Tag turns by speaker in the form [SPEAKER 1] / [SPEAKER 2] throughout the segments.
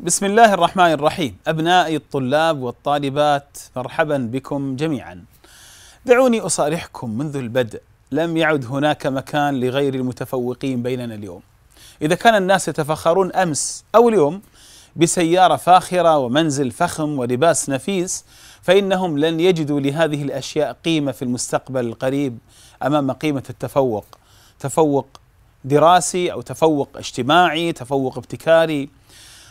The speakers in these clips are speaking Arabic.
[SPEAKER 1] بسم الله الرحمن الرحيم أبنائي الطلاب والطالبات مرحبا بكم جميعا دعوني أصارحكم منذ البدء لم يعد هناك مكان لغير المتفوقين بيننا اليوم إذا كان الناس يتفخرون أمس أو اليوم بسيارة فاخرة ومنزل فخم ولباس نفيس فإنهم لن يجدوا لهذه الأشياء قيمة في المستقبل القريب أمام قيمة التفوق تفوق دراسي أو تفوق اجتماعي تفوق ابتكاري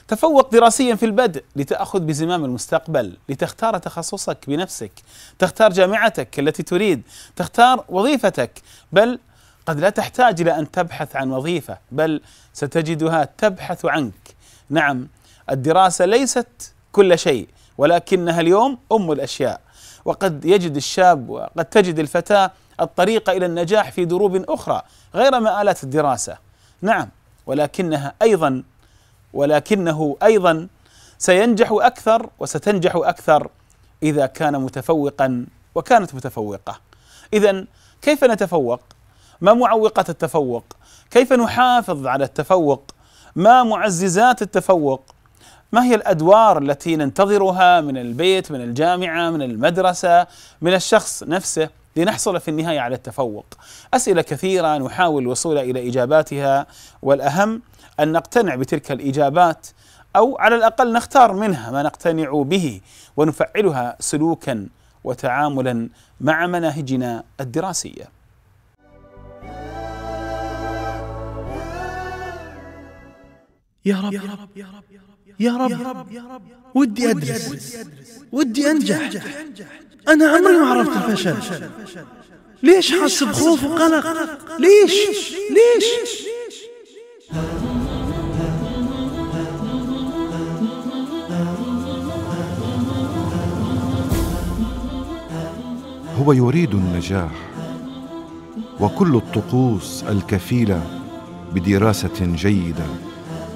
[SPEAKER 1] تفوق دراسيا في البدء لتأخذ بزمام المستقبل لتختار تخصصك بنفسك تختار جامعتك التي تريد تختار وظيفتك بل قد لا تحتاج إلى أن تبحث عن وظيفة بل ستجدها تبحث عنك نعم الدراسة ليست كل شيء ولكنها اليوم أم الأشياء وقد يجد الشاب وقد تجد الفتاة الطريق إلى النجاح في دروب أخرى غير مآلات الدراسة نعم ولكنها أيضا ولكنه ايضا سينجح اكثر وستنجح اكثر اذا كان متفوقا وكانت متفوقه. اذا كيف نتفوق؟ ما معوقات التفوق؟ كيف نحافظ على التفوق؟ ما معززات التفوق؟ ما هي الادوار التي ننتظرها من البيت، من الجامعه، من المدرسه، من الشخص نفسه لنحصل في النهايه على التفوق؟ اسئله كثيره نحاول الوصول الى اجاباتها والاهم أن نقتنع بتلك الإجابات أو على الأقل نختار منها ما نقتنع به ونفعلها سلوكا وتعاملا مع مناهجنا الدراسية
[SPEAKER 2] يا رب يا رب يا رب يا رب, يا رب, يا رب ودي أدرس ودي أنجح أنا عمري ما عرفت الفشل ليش حاسس بخوف وقلق ليش ليش,
[SPEAKER 3] ليش
[SPEAKER 4] هو يريد النجاح وكل الطقوس الكفيله بدراسه جيده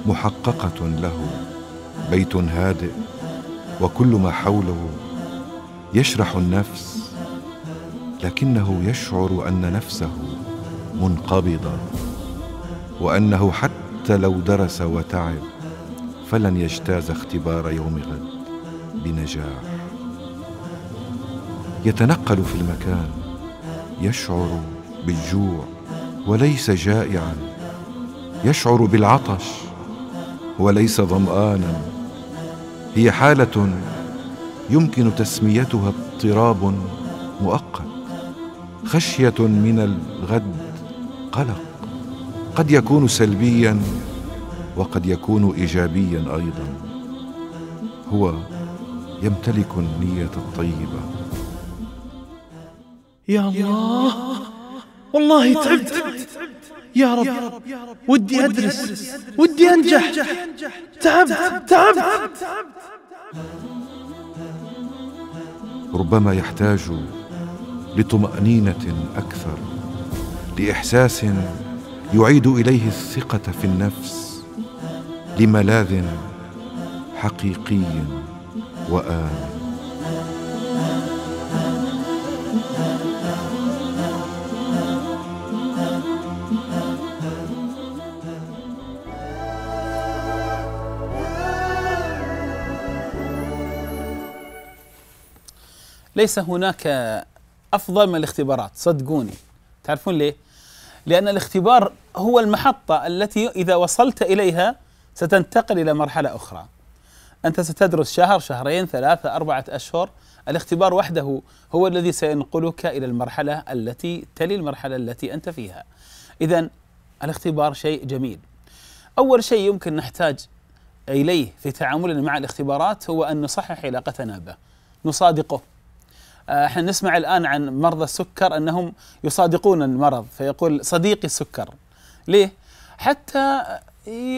[SPEAKER 4] محققه له بيت هادئ وكل ما حوله يشرح النفس لكنه يشعر ان نفسه منقبضه وانه حتى لو درس وتعب فلن يجتاز اختبار يوم غد بنجاح يتنقل في المكان يشعر بالجوع وليس جائعا يشعر بالعطش وليس ظمانا هي حاله يمكن تسميتها اضطراب مؤقت خشيه من الغد قلق قد يكون سلبيا وقد يكون ايجابيا ايضا هو يمتلك النيه الطيبه يا الله والله تعبت يا رب,
[SPEAKER 2] يا رب. ودي أدرس. أدرس ودي أنجح تعبت تعبت
[SPEAKER 4] ربما يحتاج لطمأنينة أكثر لإحساس يعيد اليه الثقه في النفس لملاذ حقيقي وامن
[SPEAKER 1] ليس هناك افضل من الاختبارات صدقوني تعرفون ليه لأن الاختبار هو المحطة التي إذا وصلت إليها ستنتقل إلى مرحلة أخرى أنت ستدرس شهر شهرين ثلاثة أربعة أشهر الاختبار وحده هو الذي سينقلك إلى المرحلة التي تلي المرحلة التي أنت فيها إذا الاختبار شيء جميل أول شيء يمكن نحتاج إليه في تعاملنا مع الاختبارات هو أن نصحح علاقتنا به نصادقه آه، احنا نسمع الان عن مرضى السكر انهم يصادقون المرض فيقول صديقي السكر ليه؟ حتى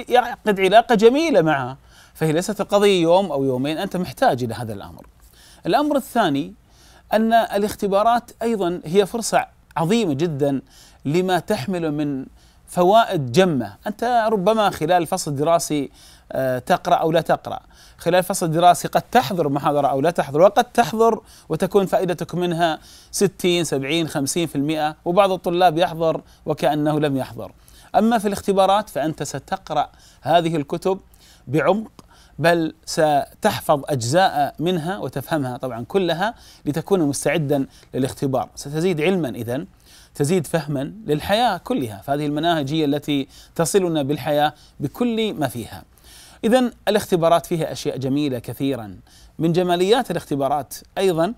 [SPEAKER 1] يعقد علاقه جميله معه فهي ليست القضيه يوم او يومين انت محتاج الى هذا الامر. الامر الثاني ان الاختبارات ايضا هي فرصه عظيمه جدا لما تحمل من فوائد جمه، انت ربما خلال الفصل الدراسي آه، تقرأ أو لا تقرأ خلال فصل دراسي قد تحضر محاضرة أو لا تحضر وقد تحضر وتكون فائدتك منها 60 70 50% وبعض الطلاب يحضر وكأنه لم يحضر أما في الاختبارات فأنت ستقرأ هذه الكتب بعمق بل ستحفظ أجزاء منها وتفهمها طبعا كلها لتكون مستعدا للاختبار ستزيد علما إذا تزيد فهما للحياة كلها فهذه المناهج هي التي تصلنا بالحياة بكل ما فيها إذا الاختبارات فيها أشياء جميلة كثيرا من جماليات الاختبارات أيضا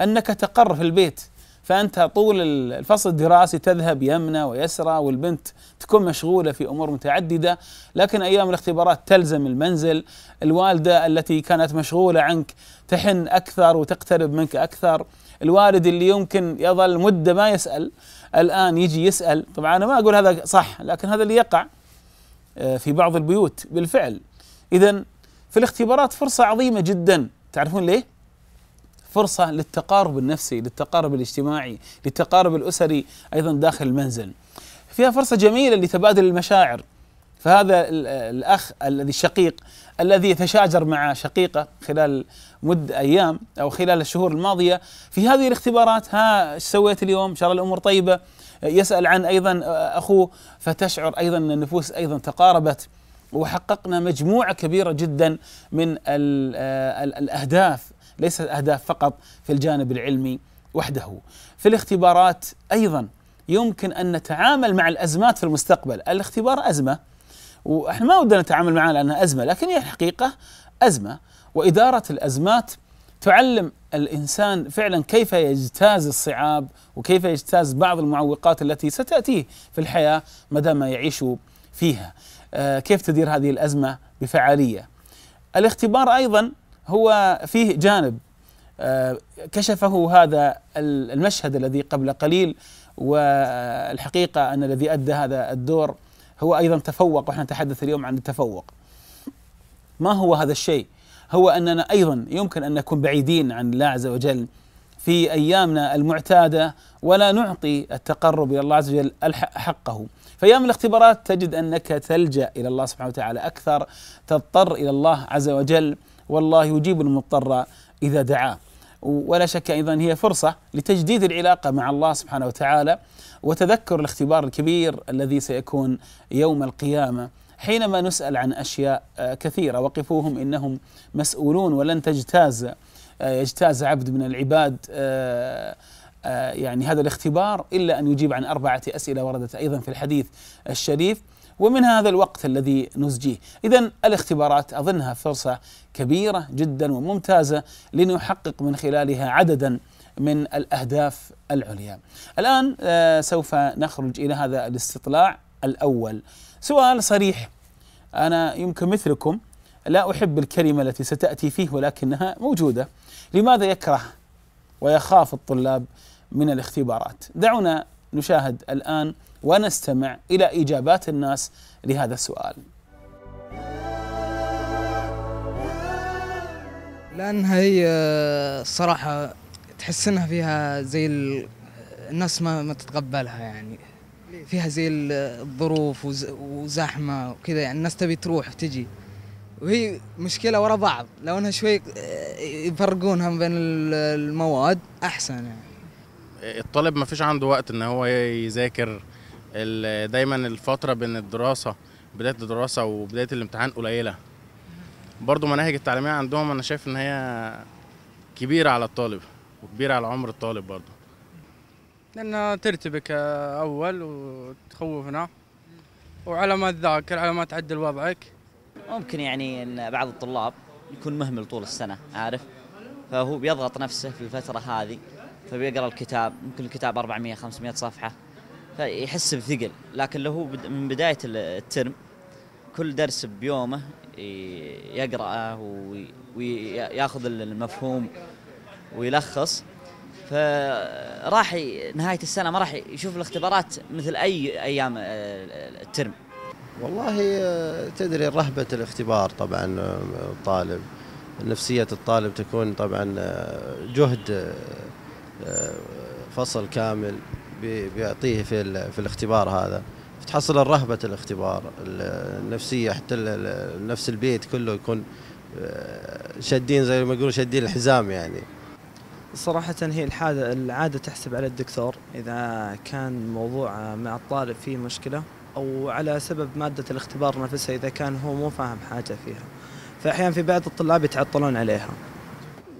[SPEAKER 1] أنك تقر في البيت فأنت طول الفصل الدراسي تذهب يمنى ويسرى والبنت تكون مشغولة في أمور متعددة لكن أيام الاختبارات تلزم المنزل الوالدة التي كانت مشغولة عنك تحن أكثر وتقترب منك أكثر الوالد اللي يمكن يظل مدة ما يسأل الآن يجي يسأل طبعا أنا ما أقول هذا صح لكن هذا اللي يقع آه، في بعض البيوت بالفعل اذا في الاختبارات فرصه عظيمه جدا تعرفون ليه؟ فرصه للتقارب النفسي، للتقارب الاجتماعي، للتقارب الاسري ايضا داخل المنزل. فيها فرصه جميله لتبادل المشاعر. فهذا الاخ الذي الشقيق الذي يتشاجر مع شقيقه خلال مد ايام او خلال الشهور الماضيه في هذه الاختبارات ها ايش سويت اليوم؟ ان شاء الله الامور طيبه. يسال عن ايضا اخوه فتشعر ايضا ان النفوس ايضا تقاربت وحققنا مجموعه كبيره جدا من آه، الاهداف ليست اهداف فقط في الجانب العلمي وحده في الاختبارات ايضا يمكن ان نتعامل مع الازمات في المستقبل الاختبار ازمه واحنا ما ودنا نتعامل معها لانها ازمه لكن هي الحقيقه ازمه واداره الازمات تعلم الانسان فعلا كيف يجتاز الصعاب وكيف يجتاز بعض المعوقات التي ستاتيه في الحياه ما دام يعيش فيها آه، كيف تدير هذه الازمه بفعاليه. الاختبار ايضا هو فيه جانب آه، كشفه هذا المشهد الذي قبل قليل والحقيقه ان الذي ادى هذا الدور هو ايضا تفوق ونحن نتحدث اليوم عن التفوق. ما هو هذا الشيء؟ هو اننا ايضا يمكن ان نكون بعيدين عن الله عز وجل في ايامنا المعتاده ولا نعطي التقرب الى الله عز وجل حقه فايام الاختبارات تجد انك تلجا الى الله سبحانه وتعالى اكثر تضطر الى الله عز وجل والله يجيب المضطر اذا دعاه ولا شك ايضا هي فرصه لتجديد العلاقه مع الله سبحانه وتعالى وتذكر الاختبار الكبير الذي سيكون يوم القيامه حينما نسال عن اشياء آه، كثيره وقفوهم انهم مسؤولون ولن تجتاز آه، يجتاز عبد من العباد آه، آه، يعني هذا الاختبار إلا أن يجيب عن أربعة أسئلة وردت أيضا في الحديث الشريف ومن هذا الوقت الذي نزجيه إذا الاختبارات أظنها فرصة كبيرة جدا وممتازة لنحقق من خلالها عددا من الأهداف العليا الآن آه، سوف نخرج إلى هذا الاستطلاع الأول سؤال صريح أنا يمكن مثلكم لا أحب الكلمة التي ستأتي فيه ولكنها موجودة لماذا يكره ويخاف الطلاب من الاختبارات دعونا نشاهد الآن ونستمع إلى إجابات
[SPEAKER 2] الناس لهذا السؤال لأن هي الصراحة آه، تحس انها فيها زي آه، الناس ما ما تتقبلها يعني فيها زي آه، الظروف وزحمه وكذا يعني الناس تبي تروح وتجي وهي مشكله ورا بعض لو انها شوي يفرقونها بين المواد احسن يعني
[SPEAKER 5] الطالب ما فيش عنده وقت ان هو يذاكر دايما الفتره بين الدراسه بدايه الدراسه وبدايه الامتحان قليله برضو مناهج التعليميه عندهم انا شايف ان هي كبيره على الطالب وكبيره على عمر الطالب برضو
[SPEAKER 6] لان ترتبك اول وتخوفنا
[SPEAKER 7] وعلى ما تذاكر على ما تعدل وضعك ممكن يعني ان بعض الطلاب يكون مهمل طول السنه عارف فهو بيضغط نفسه في الفتره هذه فبيقرا طيب، الكتاب ممكن الكتاب 400 500 صفحه فيحس بثقل لكن لو هو من بدايه الترم كل درس بيومه يقراه وياخذ المفهوم ويلخص فراح نهايه السنه ما راح يشوف الاختبارات مثل اي ايام آه، الترم
[SPEAKER 8] والله آه، تدري رهبه الاختبار طبعا الطالب آه، نفسيه الطالب تكون طبعا جهد فصل كامل بيعطيه في في الاختبار هذا تحصل رهبة الاختبار النفسية حتى نفس البيت كله يكون آه، شادين زي ما يقولون شادين الحزام يعني
[SPEAKER 2] صراحة هي الحادة العادة تحسب على الدكتور إذا كان موضوع مع الطالب فيه مشكلة أو على سبب مادة الاختبار نفسها إذا كان هو مو فاهم حاجة فيها فأحيانا في بعض الطلاب يتعطلون عليها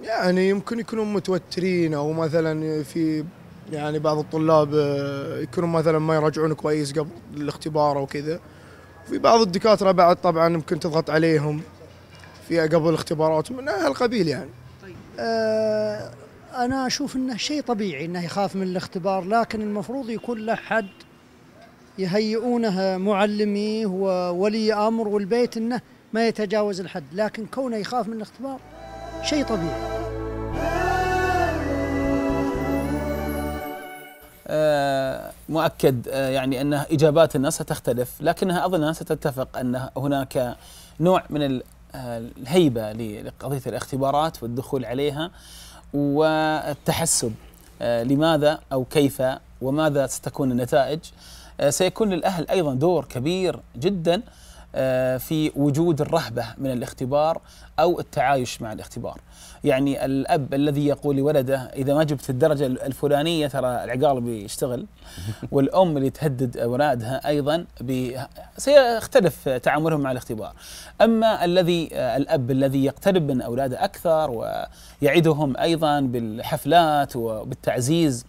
[SPEAKER 6] يعني يمكن يكونون متوترين او مثلا في يعني بعض الطلاب آه، يكونوا مثلا ما يراجعون كويس قبل الاختبار او كذا في بعض الدكاتره بعد طبعا يمكن تضغط عليهم في قبل الاختبارات من هالقبيل يعني
[SPEAKER 3] طيب. آه، انا اشوف انه شيء طبيعي انه يخاف من الاختبار لكن المفروض يكون له حد يهيئونه معلميه وولي امر والبيت انه ما يتجاوز الحد لكن كونه يخاف من الاختبار شيء طبيعي
[SPEAKER 1] آه، مؤكد آه، يعني ان الناس ستختلف لكنها اظن ستتفق ان هناك نوع من آه، الهيبه لقضيه الاختبارات والدخول عليها والتحسب لماذا او كيف وماذا ستكون النتائج سيكون للاهل ايضا دور كبير جدا آه، في وجود الرهبه من الاختبار او التعايش مع الاختبار. يعني الاب الذي يقول لولده اذا ما جبت الدرجه الفلانيه ترى العقال بيشتغل والام اللي تهدد اولادها ايضا سيختلف تعاملهم مع الاختبار. اما الذي آه، الاب الذي يقترب من اولاده اكثر ويعدهم ايضا بالحفلات وبالتعزيز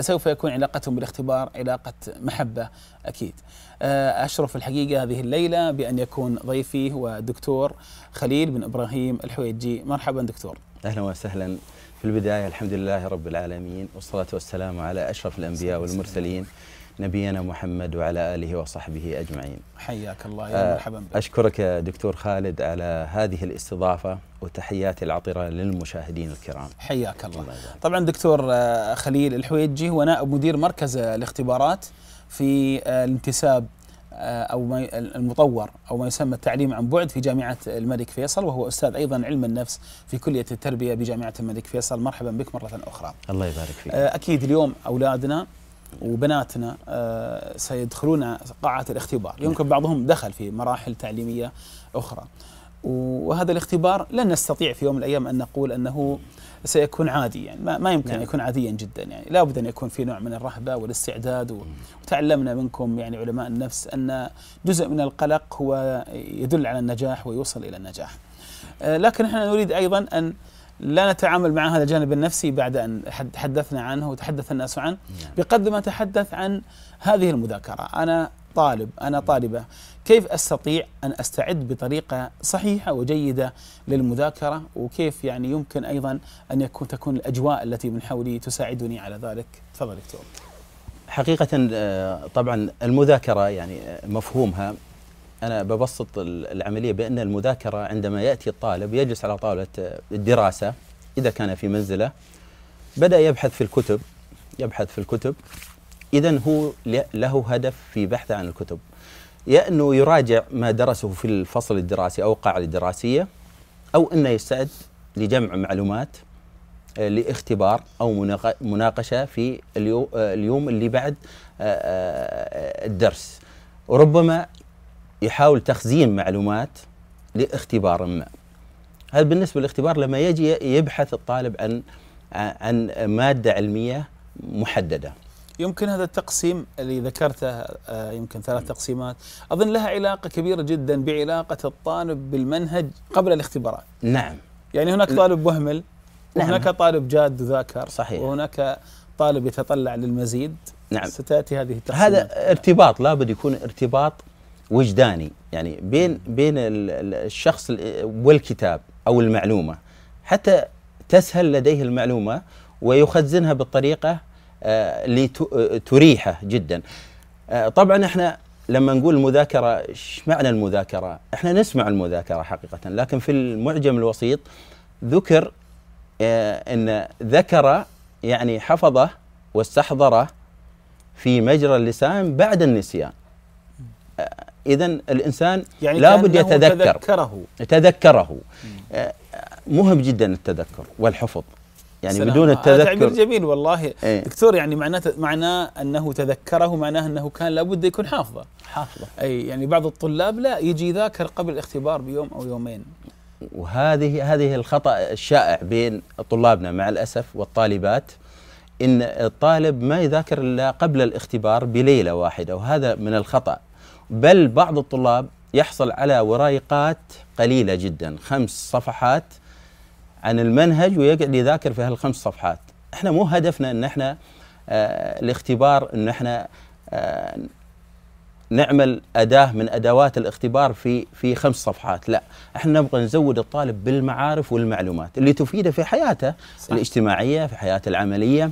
[SPEAKER 1] سوف يكون علاقتهم بالاختبار علاقة محبة أكيد آه، أشرف الحقيقة هذه الليلة بأن يكون ضيفي هو الدكتور خليل بن إبراهيم الحويجي مرحبا دكتور
[SPEAKER 5] أهلا وسهلا في البداية الحمد لله رب العالمين والصلاة والسلام على أشرف الأنبياء والمرسلين نبينا محمد وعلى آله وصحبه أجمعين
[SPEAKER 1] حياك الله يا آه، مرحبا بك
[SPEAKER 5] أشكرك دكتور خالد على هذه الاستضافة وتحياتي العطرة للمشاهدين الكرام
[SPEAKER 1] حياك الله, الله طبعا دكتور آه، خليل الحويجي هو نائب مدير مركز الاختبارات في آه، الانتساب او المطور او ما يسمى التعليم عن بعد في جامعه الملك فيصل وهو استاذ ايضا علم النفس في كليه التربيه بجامعه الملك فيصل مرحبا بك مره اخرى
[SPEAKER 8] الله يبارك فيك
[SPEAKER 1] اكيد اليوم اولادنا وبناتنا آه، سيدخلون قاعة الاختبار يمكن نعم. بعضهم دخل في مراحل تعليمية أخرى وهذا الاختبار لن نستطيع في يوم من الأيام أن نقول أنه سيكون عادي يعني ما, يمكن نعم. أن يكون عاديا جدا يعني لابد أن يكون في نوع من الرهبة والاستعداد وتعلمنا منكم يعني علماء النفس أن جزء من القلق هو يدل على النجاح ويوصل إلى النجاح آه، لكن احنا نريد أيضا أن لا نتعامل مع هذا الجانب النفسي بعد ان تحدثنا عنه وتحدث الناس عنه نعم. بقدر ما تحدث عن هذه المذاكره انا طالب انا طالبه كيف استطيع ان استعد بطريقه صحيحه وجيده للمذاكره وكيف يعني يمكن ايضا ان يكون تكون الاجواء التي من حولي تساعدني على ذلك تفضل دكتور
[SPEAKER 5] حقيقه آه، طبعا المذاكره يعني آه، مفهومها أنا ببسط العملية بأن المذاكرة عندما يأتي الطالب يجلس على طاولة الدراسة إذا كان في منزله بدأ يبحث في الكتب يبحث في الكتب إذا هو له هدف في بحثه عن الكتب يا أنه يراجع ما درسه في الفصل الدراسي أو القاعه الدراسية أو أنه يستعد لجمع معلومات آه، لاختبار أو مناقشة في آه، اليوم اللي بعد آه، الدرس وربما يحاول تخزين معلومات لاختبار ما هذا بالنسبة للاختبار لما يجي يبحث الطالب عن عن مادة علمية محددة
[SPEAKER 1] يمكن هذا التقسيم اللي ذكرته آه، يمكن ثلاث تقسيمات أظن لها علاقة كبيرة جدا بعلاقة الطالب بالمنهج قبل الاختبارات نعم يعني هناك طالب مهمل نعم. وهناك هناك طالب جاد وذاكر صحيح وهناك طالب يتطلع للمزيد نعم ستأتي هذه التقسيمات
[SPEAKER 5] هذا ارتباط لابد يكون ارتباط وجداني يعني بين بين الشخص والكتاب او المعلومه حتى تسهل لديه المعلومه ويخزنها بالطريقه آه، اللي آه، تريحه جدا. آه، طبعا احنا لما نقول المذاكره ايش معنى المذاكره؟ احنا نسمع المذاكره حقيقه لكن في المعجم الوسيط ذكر ان ذكر يعني حفظه واستحضره في مجرى اللسان بعد النسيان. اذا الانسان
[SPEAKER 1] يعني لابد يتذكر تذكره
[SPEAKER 5] تذكره آه، مهم جدا التذكر والحفظ يعني سلام. بدون التذكر تعبير جميل
[SPEAKER 1] والله ايه؟ دكتور يعني معناته معناه انه تذكره معناه انه كان لابد يكون حافظه حافظه اي يعني بعض الطلاب لا يجي يذاكر قبل الاختبار بيوم او يومين
[SPEAKER 5] وهذه هذه الخطا الشائع بين طلابنا مع الاسف والطالبات ان الطالب ما يذاكر الا قبل الاختبار بليله واحده وهذا من الخطا بل بعض الطلاب يحصل على ورايقات قليلة جدا خمس صفحات عن المنهج ويقعد يذاكر في هالخمس صفحات احنا مو هدفنا ان احنا آه الاختبار ان احنا آه نعمل أداة من أدوات الاختبار في في خمس صفحات لا احنا نبغى نزود الطالب بالمعارف والمعلومات اللي تفيده في حياته صح. الاجتماعية في حياته العملية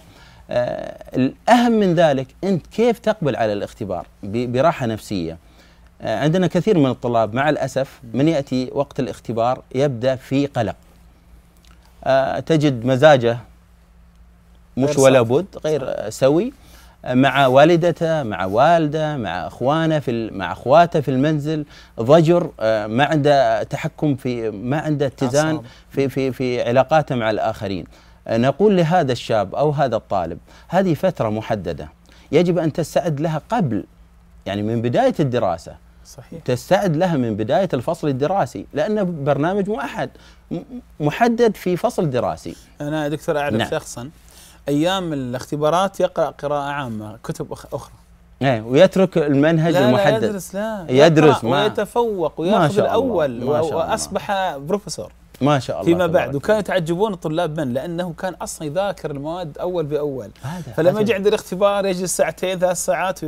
[SPEAKER 5] آه الأهم من ذلك أنت كيف تقبل على الاختبار براحة نفسية آه، عندنا كثير من الطلاب مع الأسف من يأتي وقت الاختبار يبدأ في قلق آه، تجد مزاجه مش ولا بد غير سوي آه، مع والدته مع والده مع اخوانه في مع اخواته في المنزل ضجر ما عنده تحكم في ما عنده اتزان في في في علاقاته مع الاخرين نقول لهذا الشاب او هذا الطالب هذه فتره محدده يجب ان تستعد لها قبل يعني من بدايه الدراسه صحيح تستعد لها من بداية الفصل الدراسي لأن برنامج موحد محدد في فصل دراسي
[SPEAKER 1] أنا دكتور أعرف نعم. شخصا أيام الاختبارات يقرأ قراءة عامة كتب أخرى
[SPEAKER 5] ايه ويترك المنهج لا المحدد لا يدرس لا يدرس ما
[SPEAKER 1] ويتفوق وياخذ الاول ما شاء الله. واصبح بروفيسور
[SPEAKER 5] ما شاء الله فيما بعد
[SPEAKER 1] وكانوا يتعجبون الطلاب من لانه كان اصلا يذاكر المواد اول باول هذا فلما يجي عند الاختبار يجلس ساعتين ثلاث ساعات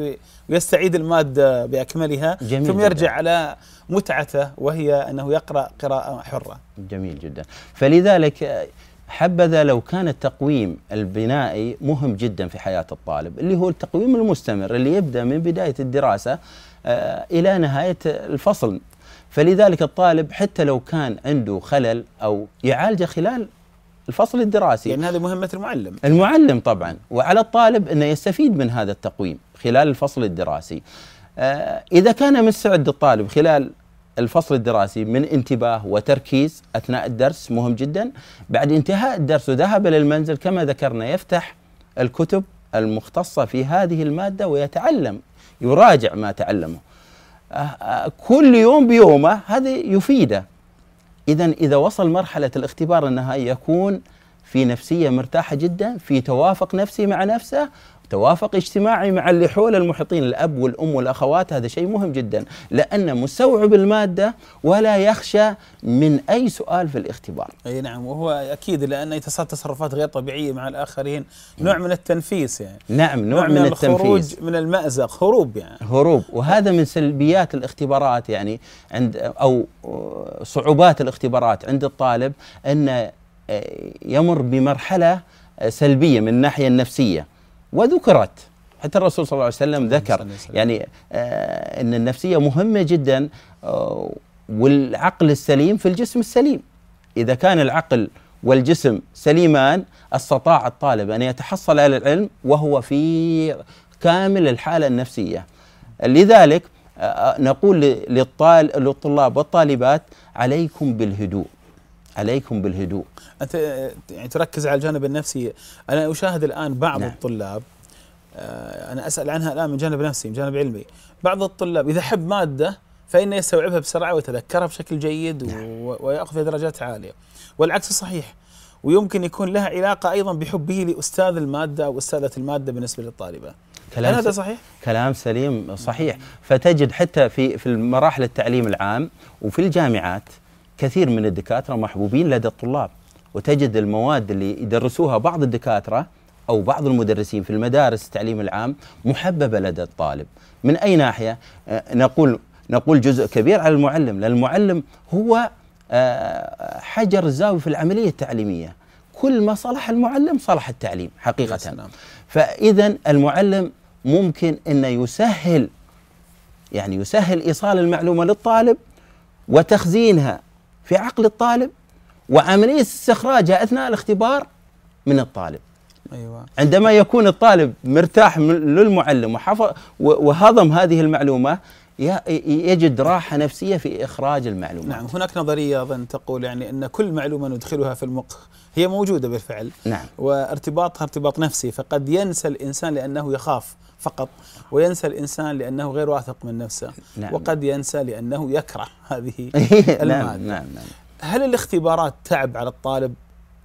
[SPEAKER 1] ويستعيد الماده باكملها جميل ثم يرجع جدا. على متعته وهي انه يقرا قراءه حره
[SPEAKER 5] جميل جدا فلذلك حبذا لو كان التقويم البنائي مهم جدا في حياه الطالب اللي هو التقويم المستمر اللي يبدا من بدايه الدراسه آه، الى نهايه الفصل فلذلك الطالب حتى لو كان عنده خلل أو يعالجه خلال الفصل الدراسي يعني هذه مهمة المعلم المعلم طبعا وعلى الطالب أنه يستفيد من هذا التقويم خلال الفصل الدراسي آه، إذا كان مستعد الطالب خلال الفصل الدراسي من انتباه وتركيز أثناء الدرس مهم جدا بعد انتهاء الدرس وذهب للمنزل كما ذكرنا يفتح الكتب المختصة في هذه المادة ويتعلم يراجع ما تعلمه كل يوم بيومه هذا يفيده اذا اذا وصل مرحله الاختبار النهائي يكون في نفسيه مرتاحه جدا في توافق نفسي مع نفسه توافق اجتماعي مع اللي حول المحيطين الاب والام والاخوات هذا شيء مهم جدا لانه مستوعب الماده ولا يخشى من اي سؤال في الاختبار.
[SPEAKER 1] اي نعم وهو اكيد لانه يتصرف تصرفات غير طبيعيه مع الاخرين نعم. نوع من التنفيس يعني.
[SPEAKER 5] نعم نوع, نوع من, من التنفيس. الخروج من المازق هروب يعني. هروب وهذا من سلبيات الاختبارات يعني عند او صعوبات الاختبارات عند الطالب انه آه، يمر بمرحله آه، سلبيه من الناحيه النفسيه وذكرت حتى الرسول صلى الله عليه وسلم ذكر يعني آه ان النفسيه مهمه جدا آه والعقل السليم في الجسم السليم اذا كان العقل والجسم سليمان استطاع الطالب ان يتحصل على العلم وهو في كامل الحاله النفسيه لذلك آه, آه، نقول للطالب للطلاب والطالبات عليكم بالهدوء عليكم بالهدوء
[SPEAKER 1] انت يعني تركز على الجانب النفسي انا اشاهد الان بعض نعم. الطلاب آه، انا اسال عنها الان من جانب نفسي من جانب علمي بعض الطلاب اذا حب ماده فانه يستوعبها بسرعه ويتذكرها بشكل جيد نعم. وياخذ فيها درجات عاليه والعكس صحيح ويمكن يكون لها علاقه ايضا بحبه لاستاذ الماده او استاذه الماده بالنسبه للطالبه كلام هذا صحيح؟
[SPEAKER 5] كلام سليم صحيح فتجد حتى في في المراحل التعليم العام وفي الجامعات كثير من الدكاتره محبوبين لدى الطلاب وتجد المواد اللي يدرسوها بعض الدكاتره او بعض المدرسين في المدارس التعليم العام محببه لدى الطالب من اي ناحيه آه، نقول نقول جزء كبير على المعلم لان المعلم هو آه، حجر الزاويه في العمليه التعليميه كل ما صلح المعلم صلح التعليم حقيقه فاذا المعلم ممكن انه يسهل يعني يسهل ايصال المعلومه للطالب وتخزينها في عقل الطالب وعملية استخراجها أثناء الاختبار من الطالب أيوة. عندما يكون الطالب مرتاح للمعلم وحفظ وهضم هذه المعلومة يجد راحة نفسية في إخراج المعلومات
[SPEAKER 1] نعم هناك نظرية أظن تقول يعني أن كل معلومة ندخلها في المخ هي موجودة بالفعل نعم وارتباطها ارتباط نفسي فقد ينسى الإنسان لأنه يخاف فقط وينسى الإنسان لأنه غير واثق من نفسه نعم وقد ينسى لأنه يكره هذه المادة نعم نعم نعم هل الاختبارات تعب على الطالب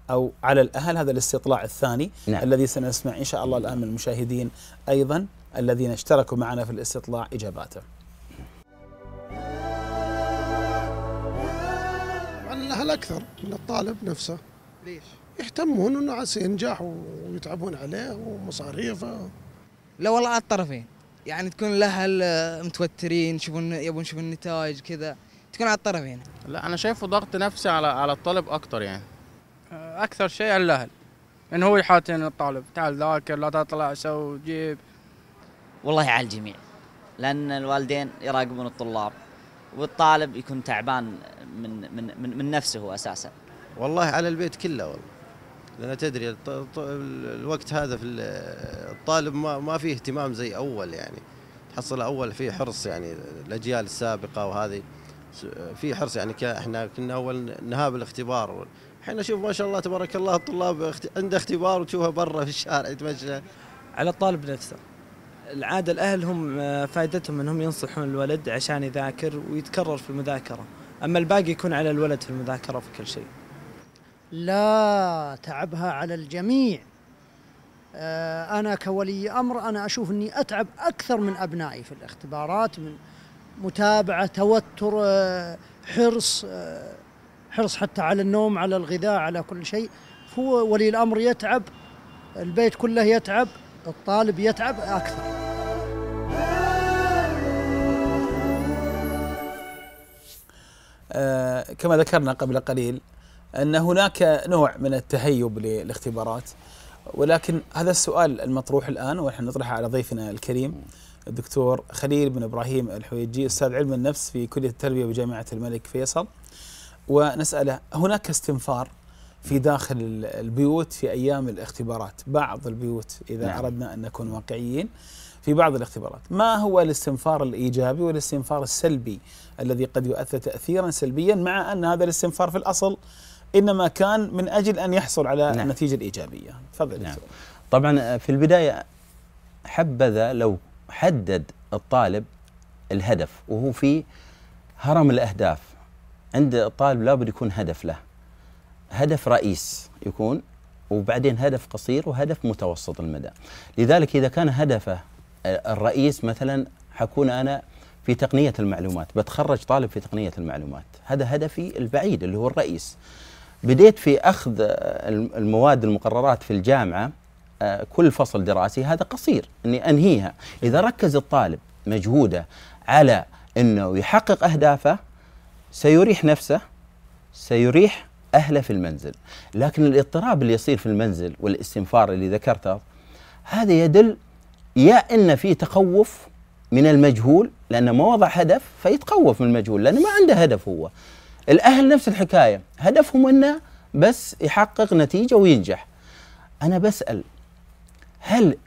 [SPEAKER 1] أو على الأهل هذا الاستطلاع الثاني نعم. الذي سنسمع إن شاء الله الآن من المشاهدين أيضا الذين اشتركوا معنا في الاستطلاع إجاباته
[SPEAKER 8] عن الأهل أكثر من الطالب
[SPEAKER 2] نفسه ليش؟ يهتمون أنه عسى ينجح ويتعبون عليه ومصاريفه لا والله على الطرفين يعني تكون الاهل آه، متوترين يشوفون يبون يشوفون
[SPEAKER 6] النتائج كذا تكون على الطرفين لا انا
[SPEAKER 5] شايفه ضغط نفسي على على الطالب اكثر يعني
[SPEAKER 6] آه، اكثر شيء على الاهل ان هو يحاتين الطالب تعال ذاكر لا تطلع
[SPEAKER 7] سو جيب والله على الجميع لان الوالدين يراقبون الطلاب والطالب يكون تعبان من من من, من نفسه اساسا والله على البيت كله والله لان تدري الوقت هذا في
[SPEAKER 8] الطالب ما ما في اهتمام زي اول يعني تحصل اول في حرص يعني الاجيال السابقه وهذه في حرص يعني احنا كنا اول نهاب الاختبار
[SPEAKER 2] الحين اشوف ما شاء الله تبارك الله الطلاب عنده اختبار وتشوفه برا في الشارع يتمشى على الطالب نفسه العاده الاهل هم آه، فائدتهم انهم ينصحون الولد عشان يذاكر ويتكرر في المذاكره اما الباقي يكون على الولد في المذاكره في كل شيء
[SPEAKER 3] لا تعبها على الجميع آه، أنا كولي أمر أنا أشوف أني أتعب أكثر من أبنائي في الاختبارات من متابعة توتر آه، حرص آه، حرص حتى على النوم على الغذاء على كل شيء هو ولي الأمر يتعب البيت كله يتعب الطالب يتعب أكثر
[SPEAKER 1] كما ذكرنا قبل قليل ان هناك نوع من التهيب للاختبارات ولكن هذا السؤال المطروح الان ونحن نطرحه على ضيفنا الكريم الدكتور خليل بن ابراهيم الحويجي استاذ علم النفس في كليه التربيه بجامعه الملك فيصل ونساله هناك استنفار في داخل البيوت في ايام الاختبارات بعض البيوت اذا نعم. اردنا ان نكون واقعيين في بعض الاختبارات ما هو الاستنفار الايجابي والاستنفار السلبي الذي قد يؤثر تاثيرا سلبيا مع ان هذا الاستنفار في الاصل انما كان من اجل ان يحصل على نعم. النتيجه الايجابيه تفضل نعم. طبعا آه، في البدايه
[SPEAKER 5] حبذا لو حدد الطالب الهدف وهو في هرم الاهداف عند الطالب لابد يكون هدف له هدف رئيس يكون وبعدين هدف قصير وهدف متوسط المدى لذلك إذا كان هدفه آه، الرئيس مثلا حكون أنا في تقنية المعلومات بتخرج طالب في تقنية المعلومات هذا هدفي البعيد اللي هو الرئيس بديت في أخذ المواد المقررات في الجامعة آه، كل فصل دراسي هذا قصير أني أنهيها إذا ركز الطالب مجهوده على أنه يحقق أهدافه سيريح نفسه سيريح أهله في المنزل لكن الاضطراب اللي يصير في المنزل والاستنفار اللي ذكرته هذا يدل يا أن في تخوف من المجهول لأنه ما وضع هدف فيتخوف من المجهول لأنه ما عنده هدف هو الاهل نفس الحكايه هدفهم انه بس يحقق نتيجه وينجح انا بسال هل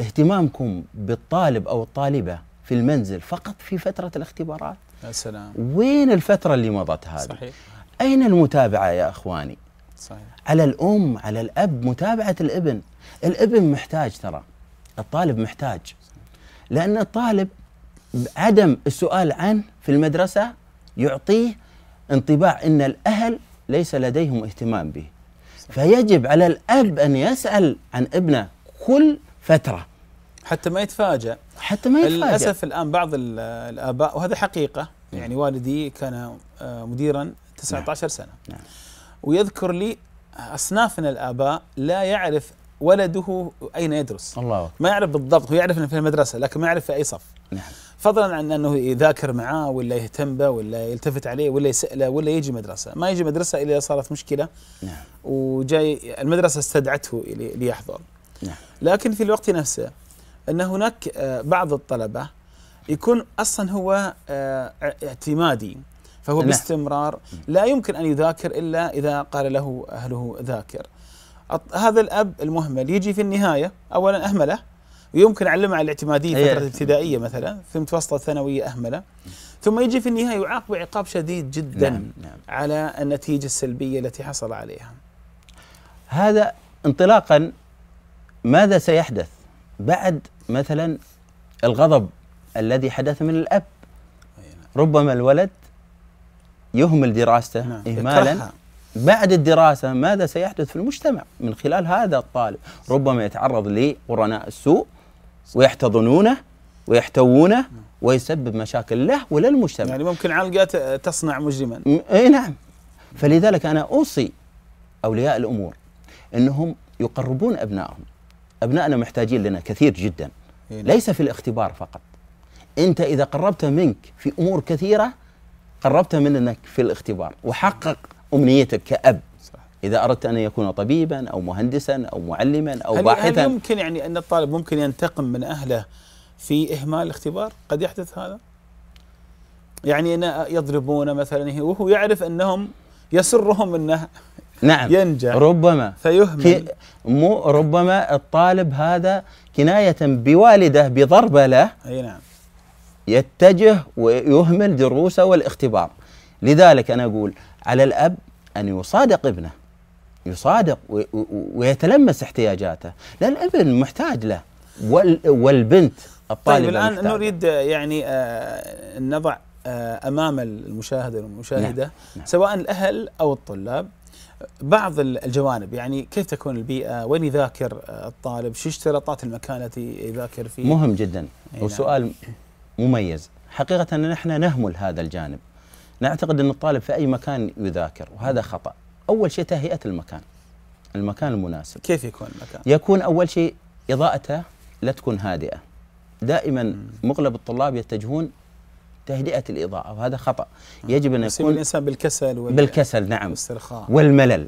[SPEAKER 5] اهتمامكم بالطالب او الطالبه في المنزل فقط في فتره الاختبارات يا سلام وين الفتره اللي مضت هذه صحيح اين المتابعه يا اخواني صحيح على الام على الاب متابعه الابن الابن محتاج ترى الطالب محتاج لان الطالب عدم السؤال عنه في المدرسه يعطيه انطباع ان الاهل ليس لديهم اهتمام به فيجب على الاب ان يسال عن ابنه كل فتره
[SPEAKER 1] حتى ما يتفاجأ حتى ما يتفاجأ للأسف الآن بعض الآباء وهذا حقيقة نعم. يعني والدي كان آه، مديرا 19 نعم. سنة نعم. ويذكر لي أصناف من الآباء لا يعرف ولده أين يدرس الله ما يعرف بالضبط هو يعرف انه في المدرسة لكن ما يعرف في أي صف نعم فضلا عن انه يذاكر معاه ولا يهتم به ولا يلتفت عليه ولا يساله ولا يجي مدرسه، ما يجي مدرسه الا صارت مشكله نعم وجاي المدرسه استدعته ليحضر. نعم لكن في الوقت نفسه ان هناك آه، بعض الطلبه يكون اصلا هو آه، اعتمادي فهو نعم. باستمرار لا يمكن ان يذاكر الا اذا قال له اهله ذاكر. هذا الاب المهمل يجي في النهايه اولا اهمله ويمكن علمه على الاعتماديه إيه. فتره الابتدائيه مثلا في متوسطه الثانويه اهمله ثم يجي في النهايه يعاقب عقاب شديد جدا نعم نعم على النتيجه السلبيه التي حصل عليها هذا انطلاقا
[SPEAKER 5] ماذا سيحدث بعد مثلا الغضب الذي حدث من الاب أيوة. ربما الولد يهمل دراسته نعم. اهمالا بعد الدراسه ماذا سيحدث في المجتمع من خلال هذا الطالب ربما يتعرض لقرناء السوء ويحتضنونه ويحتوونه ويسبب مشاكل له وللمجتمع
[SPEAKER 1] يعني ممكن علقة تصنع مجرما
[SPEAKER 5] اي نعم فلذلك أنا أوصي أولياء الأمور أنهم يقربون أبنائهم أبنائنا محتاجين لنا كثير جدا نعم. ليس في الاختبار فقط أنت إذا قربت منك في أمور كثيرة قربت منك في الاختبار وحقق أمنيتك كأب إذا أردت أن يكون طبيبا أو مهندسا أو معلما أو هل باحثا هل
[SPEAKER 1] يمكن يعني أن الطالب ممكن ينتقم من أهله في إهمال الاختبار قد يحدث هذا يعني أن يضربونه مثلا وهو يعرف أنهم يسرهم أنه
[SPEAKER 5] نعم ينجح ربما فيهمل مو ربما الطالب هذا كناية بوالده بضربة له أي نعم يتجه ويهمل دروسه والاختبار لذلك أنا أقول على الأب أن يصادق ابنه يصادق ويتلمس احتياجاته لأن الابن محتاج له والبنت الطالبه طيب الآن
[SPEAKER 1] نريد آه، يعني آه، نضع آه، أمام المشاهد والمشاهدة نعم،, نعم. سواء الأهل أو الطلاب بعض الجوانب يعني كيف تكون البيئة وين يذاكر الطالب شو اشتراطات المكان التي يذاكر فيه
[SPEAKER 5] مهم جدا نعم. وسؤال مميز حقيقة نحن نهمل هذا الجانب نعتقد أن الطالب في أي مكان يذاكر وهذا خطأ أول شيء تهيئة المكان المكان المناسب
[SPEAKER 1] كيف يكون المكان؟
[SPEAKER 5] يكون أول شيء إضاءته لا تكون هادئة دائما مغلب الطلاب يتجهون تهدئة الإضاءة وهذا خطأ آه. يجب أن يكون الإنسان
[SPEAKER 1] بالكسل وال... بالكسل نعم والاسترخاء
[SPEAKER 5] والملل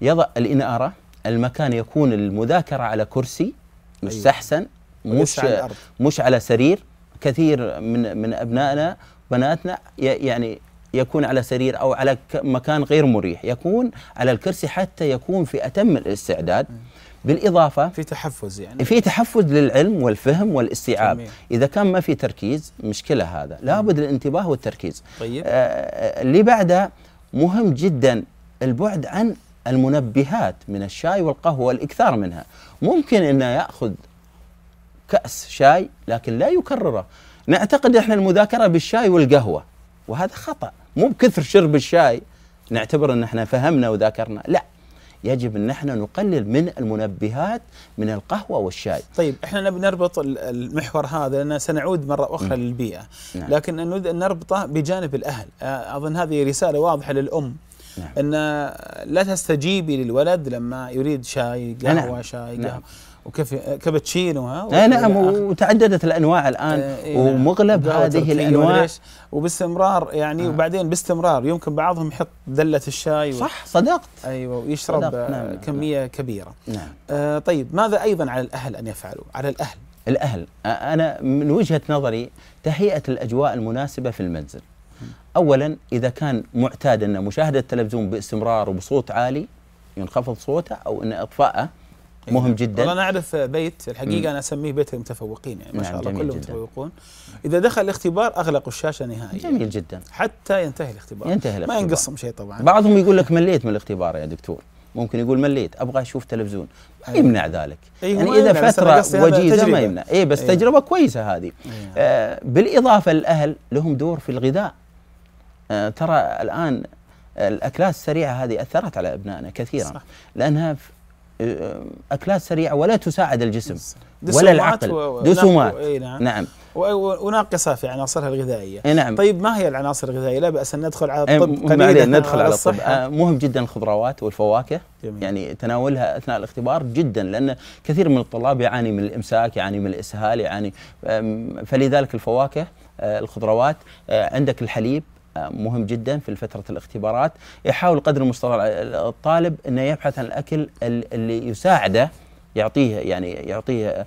[SPEAKER 5] يضع الإنارة المكان يكون المذاكرة على كرسي مستحسن أيوة. مش على الأرض. مش على سرير كثير من من أبنائنا بناتنا يعني يكون على سرير أو على مكان غير مريح يكون على الكرسي حتى يكون في أتم الاستعداد بالإضافة في تحفز يعني في تحفز للعلم والفهم والاستيعاب إذا كان ما في تركيز مشكلة هذا لابد الانتباه والتركيز طيب آه،, آه اللي بعده مهم جدا البعد عن المنبهات من الشاي والقهوة والإكثار منها ممكن أنه يأخذ كأس شاي لكن لا يكرره نعتقد احنا المذاكرة بالشاي والقهوة وهذا خطأ مو بكثر شرب الشاي نعتبر ان احنا فهمنا وذاكرنا لا يجب ان احنا نقلل من المنبهات من القهوه والشاي. طيب
[SPEAKER 1] احنا نبي نربط المحور هذا لان سنعود مره اخرى م. للبيئه، نعم. لكن نريد ان نربطه بجانب الاهل، اظن هذه رساله واضحه للام نعم. ان لا تستجيبي للولد لما يريد شاي نعم. قهوه نعم. شاي قهوه نعم. وكيف كابتشينو ها إيه، نعم وتعددت الانواع الان إيه, إيه، نعم. ومغلب هذه الانواع وباستمرار يعني آه. وبعدين باستمرار يمكن بعضهم يحط دله الشاي صح صدقت ايوه ويشرب صدقت. نعم،, نعم كميه نعم. كبيره نعم آه طيب ماذا ايضا على الاهل ان يفعلوا على الاهل
[SPEAKER 5] الاهل آه، انا من وجهه نظري تهيئه الاجواء المناسبه في المنزل اولا اذا كان معتاد ان مشاهده التلفزيون باستمرار وبصوت عالي
[SPEAKER 1] ينخفض صوته او ان اطفائه مهم جدا والله انا اعرف بيت الحقيقه انا اسميه بيت المتفوقين يعني ما نعم، شاء الله كلهم متفوقون اذا دخل الاختبار اغلقوا الشاشه نهائيا جميل جدا حتى ينتهي الاختبار ينتهي الاختبار ما ينقصهم شيء طبعا
[SPEAKER 5] بعضهم يقول لك مليت من الاختبار يا دكتور ممكن يقول مليت ابغى اشوف تلفزيون ما أيوه. يمنع ذلك أيوة يعني اذا فتره وجيزه ما يمنع اي بس أيوة. تجربه كويسه هذه أيوة. آه بالاضافه للاهل لهم دور في الغذاء آه ترى الان الاكلات السريعه هذه اثرت على ابنائنا كثيرا صح. لانها آه، اكلات سريعه ولا تساعد الجسم ولا العقل دسومات دسمات نعم, نعم.
[SPEAKER 1] وناقصه في عناصرها الغذائيه إيه نعم طيب ما هي العناصر الغذائيه لا باس ان ندخل على الطب قليلا ندخل على الطب
[SPEAKER 5] آه، مهم جدا الخضروات والفواكه جميل. يعني تناولها اثناء الاختبار جدا لان كثير من الطلاب يعاني من الامساك يعاني من الاسهال يعاني فلذلك الفواكه آه، الخضروات عندك الحليب مهم جدا في فتره الاختبارات يحاول قدر المستطاع الطالب انه يبحث عن الاكل اللي يساعده يعطيه يعني يعطيه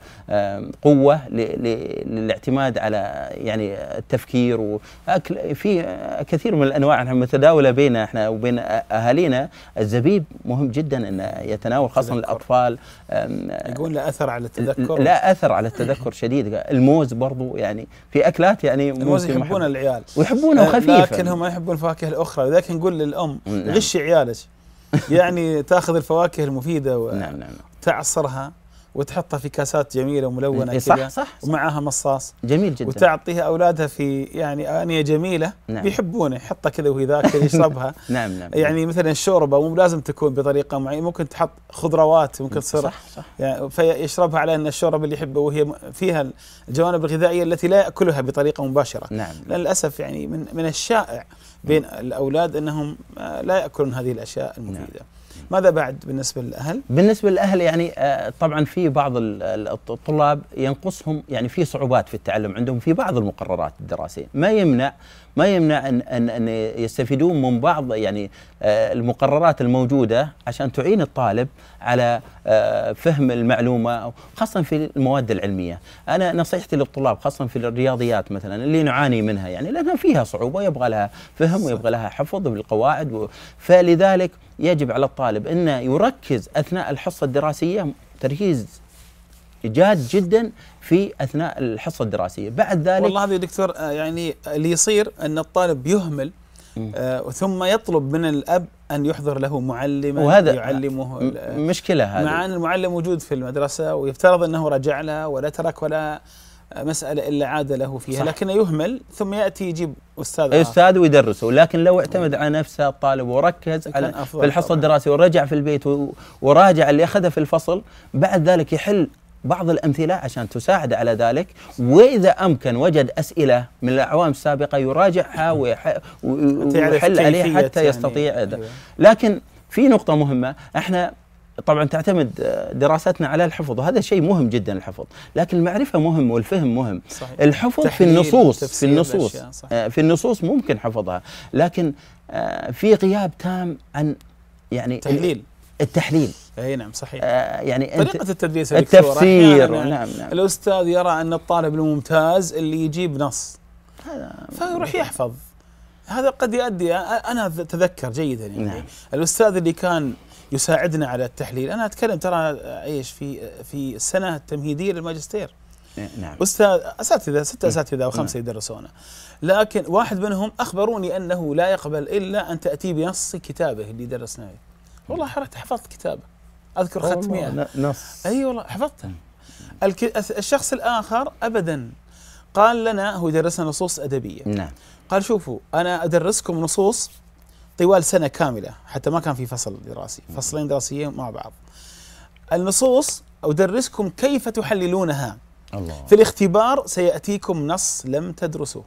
[SPEAKER 5] قوه للاعتماد على يعني التفكير واكل في كثير من الانواع احنا متداوله بين احنا وبين اهالينا الزبيب مهم جدا انه يتناول خاصه الاطفال يقول له اثر على التذكر لا اثر على التذكر شديد الموز برضو يعني في اكلات يعني الموز يحبونه
[SPEAKER 1] العيال ويحبونه آه، خفيف لكن هم يحبون الفواكه الاخرى لذلك نقول للام نعم. غشي عيالك يعني تاخذ الفواكه المفيده و... نعم نعم, نعم. تعصرها وتحطها في كاسات جميله وملونه إيه، صح, صح صح ومعاها مصاص جميل جدا وتعطيها اولادها في يعني انيه جميله نعم يحبونه يحطها كذا وهي ذاكر يشربها نعم،, نعم نعم يعني مثلا الشوربه مو لازم تكون بطريقه معينه ممكن تحط خضروات ممكن تصير صح صح يعني فيشربها على ان الشوربه اللي يحبها وهي فيها الجوانب الغذائيه التي لا ياكلها بطريقه مباشره نعم, نعم. للاسف يعني من من الشائع بين نعم الاولاد انهم آه، لا ياكلون هذه الاشياء المفيده نعم ماذا بعد بالنسبه للاهل؟ بالنسبه للاهل يعني آه، طبعا في بعض الطلاب
[SPEAKER 5] ينقصهم يعني في صعوبات في التعلم عندهم في بعض المقررات الدراسيه ما يمنع ما يمنع ان ان, أن يستفيدون من بعض يعني آه، المقررات الموجوده عشان تعين الطالب على آه، فهم المعلومه خاصه في المواد العلميه، انا نصيحتي للطلاب خاصه في الرياضيات مثلا اللي نعاني منها يعني لانها فيها صعوبه يبغى لها فهم ويبغى لها حفظ بالقواعد فلذلك يجب على الطالب انه يركز اثناء الحصه الدراسيه تركيز جاد
[SPEAKER 1] جدا في اثناء الحصه الدراسيه بعد ذلك والله هذا دكتور آه، يعني اللي يصير ان الطالب يهمل آه ثم يطلب من الاب ان يحضر له معلما وهذا يعلمه
[SPEAKER 5] مشكله هذه مع
[SPEAKER 1] ان المعلم موجود في المدرسه ويفترض انه رجع لها ولا ترك ولا مسألة إلا عاد له فيها صح. لكنه يهمل ثم يأتي يجيب أستاذ أستاذ
[SPEAKER 5] ويدرسه لكن لو اعتمد على نفسه الطالب وركز على في الحصة الدراسية ورجع في البيت وراجع اللي أخذه في الفصل بعد ذلك يحل بعض الأمثلة عشان تساعد على ذلك وإذا أمكن وجد أسئلة من الأعوام السابقة يراجعها ويحل عليها حتى يعني. يستطيع يعني لكن في نقطة مهمة احنا طبعا تعتمد آه، دراستنا على الحفظ وهذا شيء مهم جدا الحفظ لكن المعرفه مهم والفهم مهم صحيح. الحفظ في النصوص في النصوص آه، في النصوص ممكن حفظها لكن آه، في غياب تام عن يعني التحليل
[SPEAKER 1] التحليل اي إيه، نعم صحيح آه يعني انت طريقه التدريس التفسير يعني نعم, نعم نعم الاستاذ يرى ان الطالب الممتاز اللي يجيب نص هذا فيروح يحفظ هذا قد يؤدي انا اتذكر جيدا يعني نعم. الاستاذ اللي كان يساعدنا على التحليل انا اتكلم ترى ايش في في السنه التمهيديه للماجستير إيه، نعم استاذ اساتذه سته إيه، اساتذه او نعم. خمسه نعم. يدرسونه لكن واحد منهم اخبروني انه لا يقبل الا ان تاتي بنص كتابه اللي درسناه والله حركت حفظت كتابه اذكر 100 نص اي والله حفظتها الشخص الاخر ابدا قال لنا هو درسنا نصوص ادبيه نعم قال شوفوا انا ادرسكم نصوص طوال سنه كامله حتى ما كان في فصل دراسي فصلين دراسيين مع بعض النصوص ادرسكم كيف تحللونها الله في الاختبار سياتيكم نص لم تدرسوه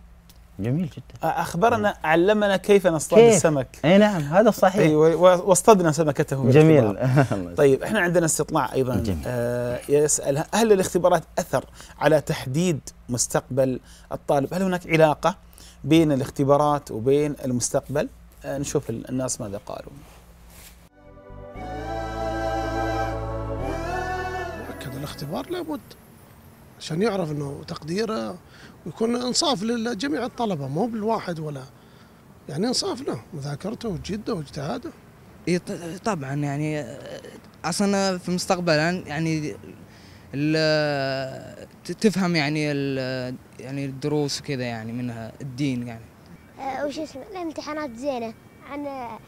[SPEAKER 1] جميل جدا أخبرنا أيوة. علمنا كيف نصطاد كيف؟ السمك أي نعم هذا صحيح أي واصطدنا سمكته جميل طيب إحنا عندنا استطلاع أيضا جميل. آه يسأل هل الاختبارات أثر على تحديد مستقبل الطالب هل هناك علاقة بين الاختبارات وبين المستقبل آه نشوف الناس ماذا قالوا الاختبار لابد
[SPEAKER 8] عشان يعرف انه تقديره يكون انصاف لجميع الطلبه مو بالواحد
[SPEAKER 2] ولا يعني انصاف له مذاكرته وجده واجتهاده اي طبعا يعني اصلا في مستقبلا يعني, يعني تفهم يعني يعني الدروس وكذا يعني منها الدين يعني
[SPEAKER 6] آه، وش اسمه الامتحانات زينه عن آه،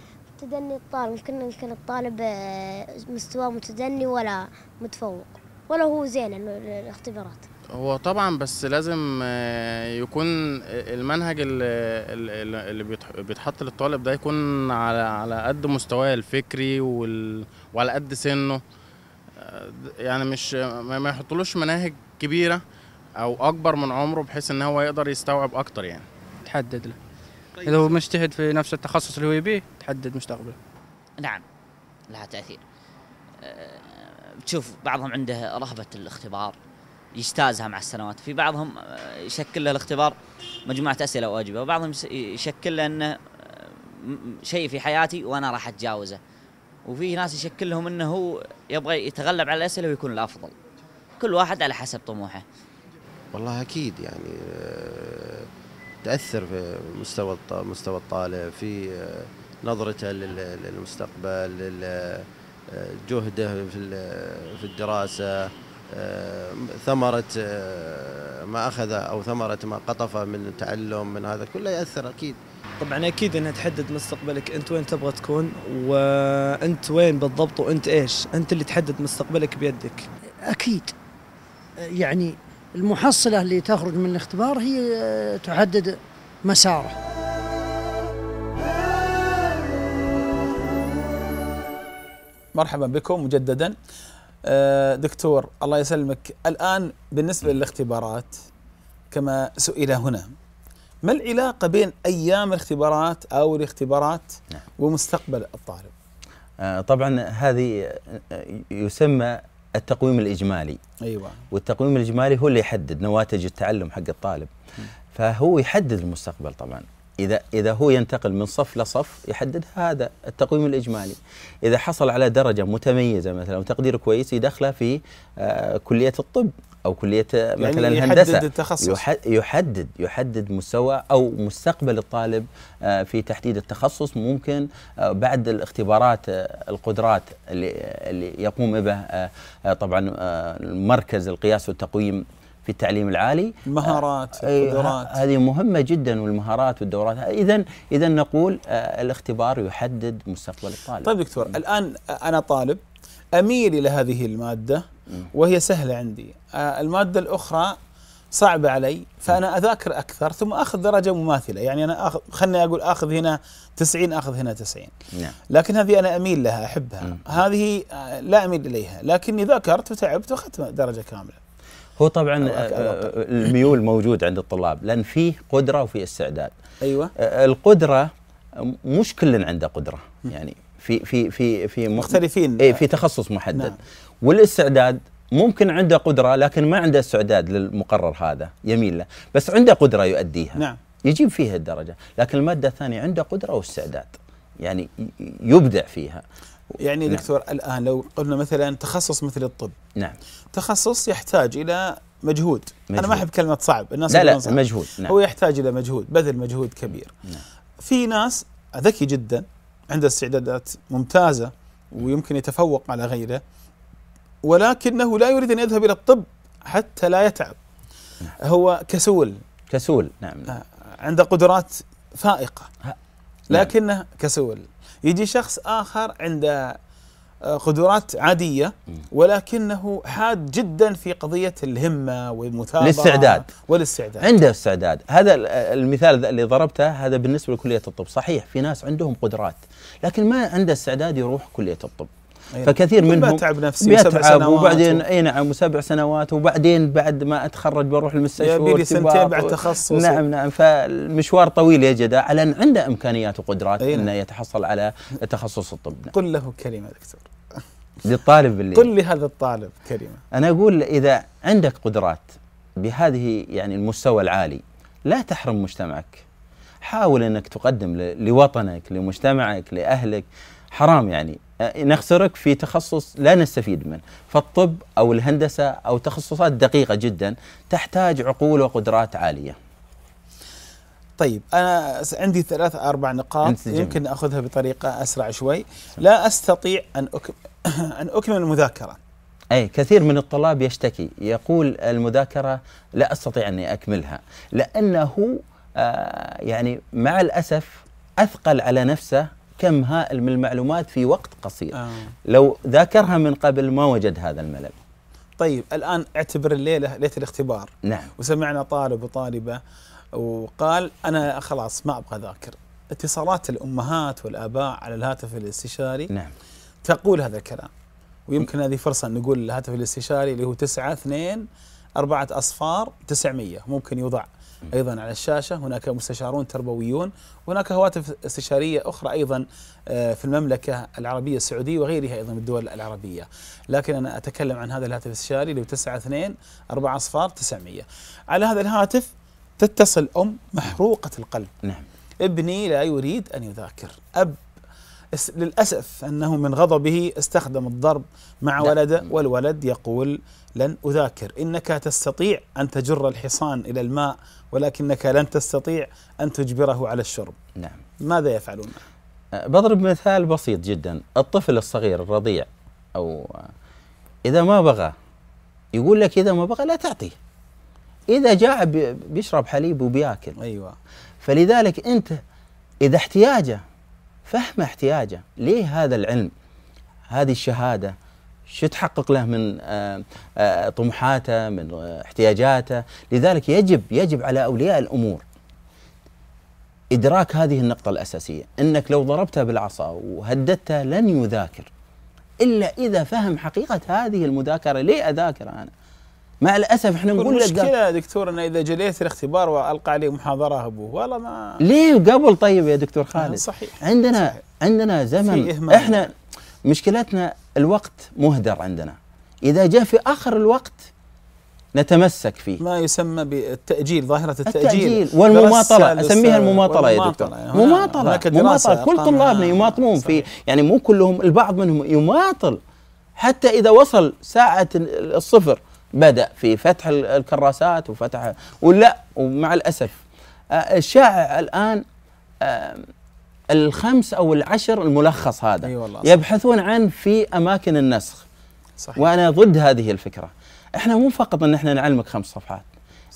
[SPEAKER 6] تدني الطالب ممكن يمكن الطالب
[SPEAKER 2] آه، مستواه متدني ولا متفوق ولا هو زين الاختبارات
[SPEAKER 5] هو طبعا بس لازم آه، يكون المنهج اللي بيتحط للطالب ده يكون على على قد مستواه الفكري
[SPEAKER 6] وال... وعلى قد سنه آه، يعني مش ما يحطلوش مناهج كبيره او اكبر من عمره بحيث ان هو يقدر يستوعب اكتر يعني تحدد له طيب. اذا هو مجتهد في نفس التخصص اللي هو يبيه تحدد مستقبله
[SPEAKER 7] نعم لها تاثير تشوف آه، بعضهم عنده رهبه الاختبار يجتازها مع السنوات في بعضهم آه، يشكل له الاختبار مجموعة أسئلة وأجوبة وبعضهم يشكل له أنه آه، شيء في حياتي وأنا راح أتجاوزه وفي ناس يشكل لهم أنه هو يبغى يتغلب على الأسئلة ويكون الأفضل كل واحد على حسب طموحه
[SPEAKER 8] والله أكيد يعني آه، تأثر في مستوى مستوى الطالب في نظرته للمستقبل جهده في الدراسه ثمرة آه، ما أخذ أو ثمرة ما قطف من تعلم من هذا كله
[SPEAKER 2] يأثر أكيد طبعا أكيد أنها تحدد مستقبلك أنت وين تبغى تكون وأنت وين بالضبط وأنت إيش أنت اللي تحدد مستقبلك بيدك
[SPEAKER 3] أكيد يعني المحصلة اللي تخرج من الاختبار هي آه، تحدد مساره
[SPEAKER 1] مرحبا بكم مجددا آه، دكتور الله يسلمك الآن بالنسبة للاختبارات كما سئل هنا ما العلاقة بين أيام الاختبارات أو الاختبارات نعم. ومستقبل الطالب آه، طبعا
[SPEAKER 5] هذه آه، يسمى التقويم الإجمالي أيوة. والتقويم الإجمالي هو اللي يحدد نواتج التعلم حق الطالب فهو يحدد المستقبل طبعا إذا إذا هو ينتقل من صف لصف يحدد هذا التقويم الإجمالي إذا حصل على درجة متميزة مثلا وتقدير كويس يدخله في آه، كلية الطب أو كلية آه، يعني مثلا يعني يحدد التخصص يحدد يحدد مستوى أو مستقبل الطالب آه، في تحديد التخصص ممكن بعد الاختبارات القدرات اللي يقوم بها طبعا مركز القياس والتقويم في التعليم العالي مهارات آه، إيه، قدرات هذه مهمه جدا والمهارات والدورات
[SPEAKER 1] اذا اذا نقول آه، الاختبار يحدد مستقبل الطالب طيب دكتور الان آه، انا طالب اميل الى هذه الماده وهي سهله عندي الماده الاخرى صعبة علي فأنا أذاكر أكثر ثم أخذ درجة مماثلة يعني أنا أخذ خلني أقول أخذ هنا 90 أخذ هنا 90 نعم. لكن هذه أنا أميل لها أحبها هذه لا أميل إليها لكني ذاكرت وتعبت وأخذت درجة كاملة
[SPEAKER 5] هو طبعا آه، الميول موجود عند الطلاب لان فيه قدره وفي استعداد ايوه آه، القدره مش كل عنده قدره يعني في في في في مختلفين اي في تخصص محدد نعم. والاستعداد ممكن عنده قدره لكن ما عنده استعداد للمقرر هذا يميل له بس عنده قدره يؤديها نعم يجيب فيها الدرجه
[SPEAKER 1] لكن الماده الثانيه عنده قدره واستعداد يعني يبدع فيها يعني نعم. دكتور الان لو قلنا مثلا تخصص مثل الطب نعم تخصص يحتاج الى مجهود, مجهود. انا ما احب كلمه صعب الناس لا لا صعب. مجهود نعم. هو يحتاج الى مجهود بذل مجهود كبير نعم. في ناس ذكي جدا عنده استعدادات ممتازه ويمكن يتفوق على غيره ولكنه لا يريد ان يذهب الى الطب حتى لا يتعب نعم. هو كسول كسول نعم آه، عنده قدرات فائقه نعم. لكنه نعم. كسول يجي شخص آخر عنده آه، قدرات عادية ولكنه حاد جدا في قضية الهمة والمثابرة للاستعداد والاستعداد عنده
[SPEAKER 5] استعداد هذا المثال اللي ضربته هذا بالنسبة لكلية الطب صحيح في ناس عندهم قدرات لكن ما عنده استعداد يروح كلية الطب إيه. فكثير منهم تعب نفسي سنوات وبعدين اي نعم وسبع سنوات وبعدين بعد ما اتخرج بروح المستشفى يبي لي سنتين بعد تخصص نعم نعم فالمشوار طويل يا جدع على ان عنده امكانيات وقدرات أيه انه يتحصل على تخصص الطب نعم.
[SPEAKER 1] قل له كلمه دكتور
[SPEAKER 5] للطالب اللي قل
[SPEAKER 1] لهذا الطالب كلمه
[SPEAKER 5] انا اقول اذا عندك قدرات بهذه يعني المستوى العالي لا تحرم مجتمعك حاول انك تقدم لوطنك لمجتمعك لاهلك حرام يعني آه، نخسرك في تخصص لا نستفيد منه فالطب أو الهندسة أو تخصصات دقيقة جدا تحتاج عقول وقدرات عالية طيب
[SPEAKER 1] انا عندي ثلاث اربع نقاط يمكن اخذها بطريقه اسرع شوي لا استطيع ان أكمل ان اكمل المذاكره
[SPEAKER 5] اي كثير من الطلاب يشتكي يقول المذاكره لا استطيع اني اكملها لانه آه يعني مع الاسف اثقل على نفسه كم هائل من المعلومات في وقت قصير آه. لو ذاكرها من قبل ما وجد هذا الملل
[SPEAKER 1] طيب الآن اعتبر الليلة ليلة الاختبار نعم وسمعنا طالب وطالبة وقال أنا خلاص ما أبغى ذاكر اتصالات الأمهات والآباء على الهاتف الاستشاري نعم تقول هذا الكلام ويمكن هذه فرصة نقول الهاتف الاستشاري اللي هو 9 2 أربعة أصفار 900 ممكن يوضع ايضا على الشاشه، هناك مستشارون تربويون، هناك هواتف استشاريه اخرى ايضا آه، في المملكه العربيه السعوديه وغيرها ايضا من الدول العربيه. لكن انا اتكلم عن هذا الهاتف الاستشاري اللي هو 92 4 اصفار 900. على هذا الهاتف تتصل ام محروقه القلب. نعم. ابني لا يريد ان يذاكر، اب للاسف انه من غضبه استخدم الضرب مع ولده والولد يقول لن أذاكر إنك تستطيع أن تجر الحصان إلى الماء ولكنك لن تستطيع أن تجبره على الشرب نعم ماذا يفعلون؟
[SPEAKER 5] أه، بضرب مثال بسيط جدا الطفل الصغير الرضيع أو إذا ما بغى يقول لك إذا ما بغى لا تعطيه إذا جاع بيشرب حليب وبياكل أيوة فلذلك أنت إذا احتياجه فهم احتياجه ليه هذا العلم هذه الشهادة شو تحقق له من آه، آه، طموحاته من آه، احتياجاته لذلك يجب يجب على أولياء الأمور إدراك هذه النقطة الأساسية أنك لو ضربته بالعصا وهددته لن يذاكر إلا إذا فهم حقيقة هذه المذاكرة ليه أذاكر أنا مع الاسف احنا نقول المشكله يا
[SPEAKER 1] دكتور انه اذا جليت الاختبار والقى عليه محاضره ابوه والله ما
[SPEAKER 5] ليه قبل طيب يا دكتور خالد صحيح عندنا صحيح عندنا زمن احنا مشكلتنا الوقت مهدر عندنا إذا جاء في آخر الوقت نتمسك فيه
[SPEAKER 1] ما يسمى بالتأجيل ظاهرة التأجيل, التأجيل والمماطلة أسميها المماطلة يا دكتور مماطلة مماطلة كل طلابنا
[SPEAKER 5] يماطلون في يعني مو كلهم البعض منهم يماطل حتى إذا وصل ساعة الصفر بدأ في فتح الكراسات وفتح ولا ومع الأسف الشائع الآن الخمس او العشر الملخص هذا أيوة الله يبحثون عن في اماكن النسخ صحيح. وانا ضد هذه الفكره احنا مو فقط ان احنا نعلمك
[SPEAKER 1] خمس صفحات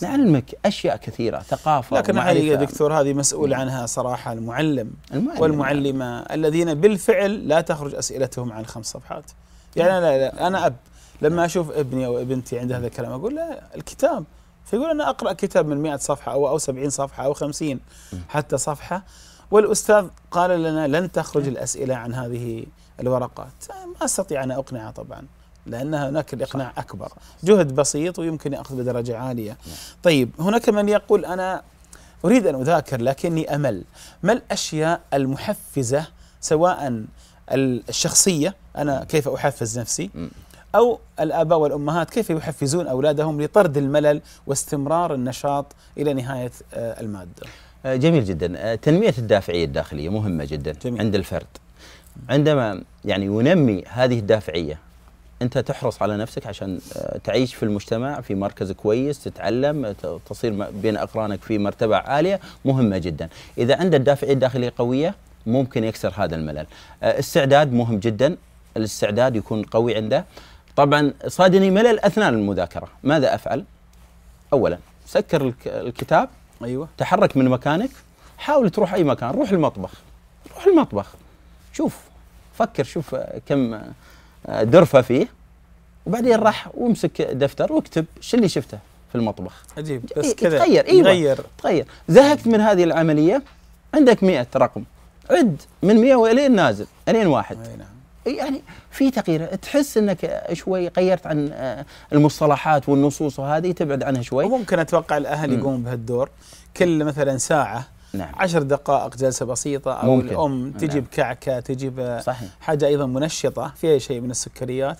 [SPEAKER 1] نعلمك اشياء كثيره ثقافه لكن يا دكتور هذه مسؤول عنها صراحه المعلم, المعلم والمعلمه يعني. الذين بالفعل لا تخرج اسئلتهم عن خمس صفحات يعني انا لا انا اب لما اشوف ابني او ابنتي عند هذا الكلام اقول له الكتاب فيقول انا اقرا كتاب من 100 صفحه او او 70 صفحه او 50 حتى صفحه والأستاذ قال لنا لن تخرج إيه. الأسئلة عن هذه الورقات ما أستطيع أن أقنعه طبعا لأن هناك الإقناع أكبر جهد بسيط ويمكن يأخذ بدرجة عالية نعم. طيب هناك من يقول أنا أريد أن أذاكر لكني أمل ما الأشياء المحفزة سواء الشخصية أنا نعم. كيف أحفز نفسي نعم. أو الآباء والأمهات كيف يحفزون أولادهم لطرد الملل واستمرار النشاط إلى نهاية آه، المادة آه، جميل جدا آه،
[SPEAKER 5] تنمية الدافعية الداخلية مهمة جدا جميل. عند الفرد عندما يعني ينمي هذه الدافعية أنت تحرص على نفسك عشان آه، تعيش في المجتمع في مركز كويس تتعلم تصير بين أقرانك في مرتبة عالية مهمة جدا إذا عند الدافعية الداخلية قوية ممكن يكسر هذا الملل استعداد مهم جدا الاستعداد يكون قوي عنده طبعا صادني ملل أثناء المذاكرة ماذا أفعل؟ أولا سكر الكتاب ايوه تحرك من مكانك حاول تروح اي مكان روح المطبخ روح المطبخ شوف فكر شوف آه، كم آه، درفه فيه وبعدين راح وامسك دفتر واكتب شو اللي شفته في المطبخ
[SPEAKER 1] عجيب بس كذا تغير ايوه تغير
[SPEAKER 5] تغير زهقت من هذه العمليه عندك 100 رقم عد من 100 الين نازل الين واحد أي نعم. إيه، يعني في تغيير تحس انك شوي غيرت عن آه، المصطلحات والنصوص وهذه تبعد
[SPEAKER 1] عنها شوي ممكن اتوقع الاهل يقومون بهالدور كل مثلا ساعه نعم. عشر دقائق جلسة بسيطة أو ممكن. الأم تجيب نعم. كعكة تجيب صحيح. حاجة أيضا منشطة فيها شيء من السكريات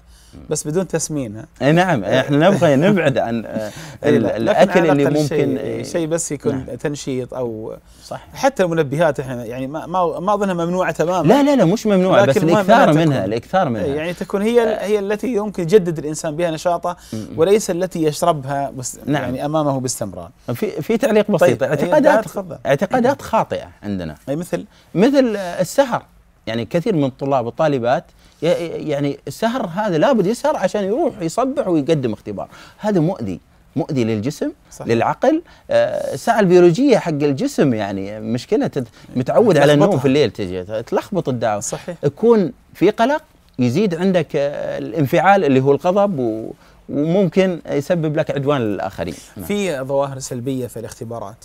[SPEAKER 1] بس بدون تسمين
[SPEAKER 5] اي نعم احنا نبغى نبعد عن آه، الاكل اللي ممكن شيء
[SPEAKER 1] بس يكون نعم. تنشيط او صح حتى المنبهات احنا يعني ما ما, اظنها ممنوعه تماما لا لا لا مش ممنوعه بس الاكثار منها الاكثار منها يعني تكون هي آه هي التي يمكن يجدد الانسان بها نشاطه وليس التي يشربها بس نعم. يعني امامه باستمرار في في تعليق بسيط طيب اعتقادات اعتقادات خاطئه
[SPEAKER 5] عندنا اي مثل مثل السهر يعني كثير من الطلاب والطالبات يعني السهر هذا لابد يسهر عشان يروح يصبح ويقدم اختبار هذا مؤذي مؤذي للجسم صحيح. للعقل آه البيولوجيه حق الجسم يعني مشكله متعود على النوم في الليل تجي تلخبط الدعوه صحيح يكون في قلق يزيد عندك آه، الانفعال اللي هو الغضب و وممكن يسبب لك عدوان للاخرين نعم.
[SPEAKER 1] في ظواهر سلبيه في الاختبارات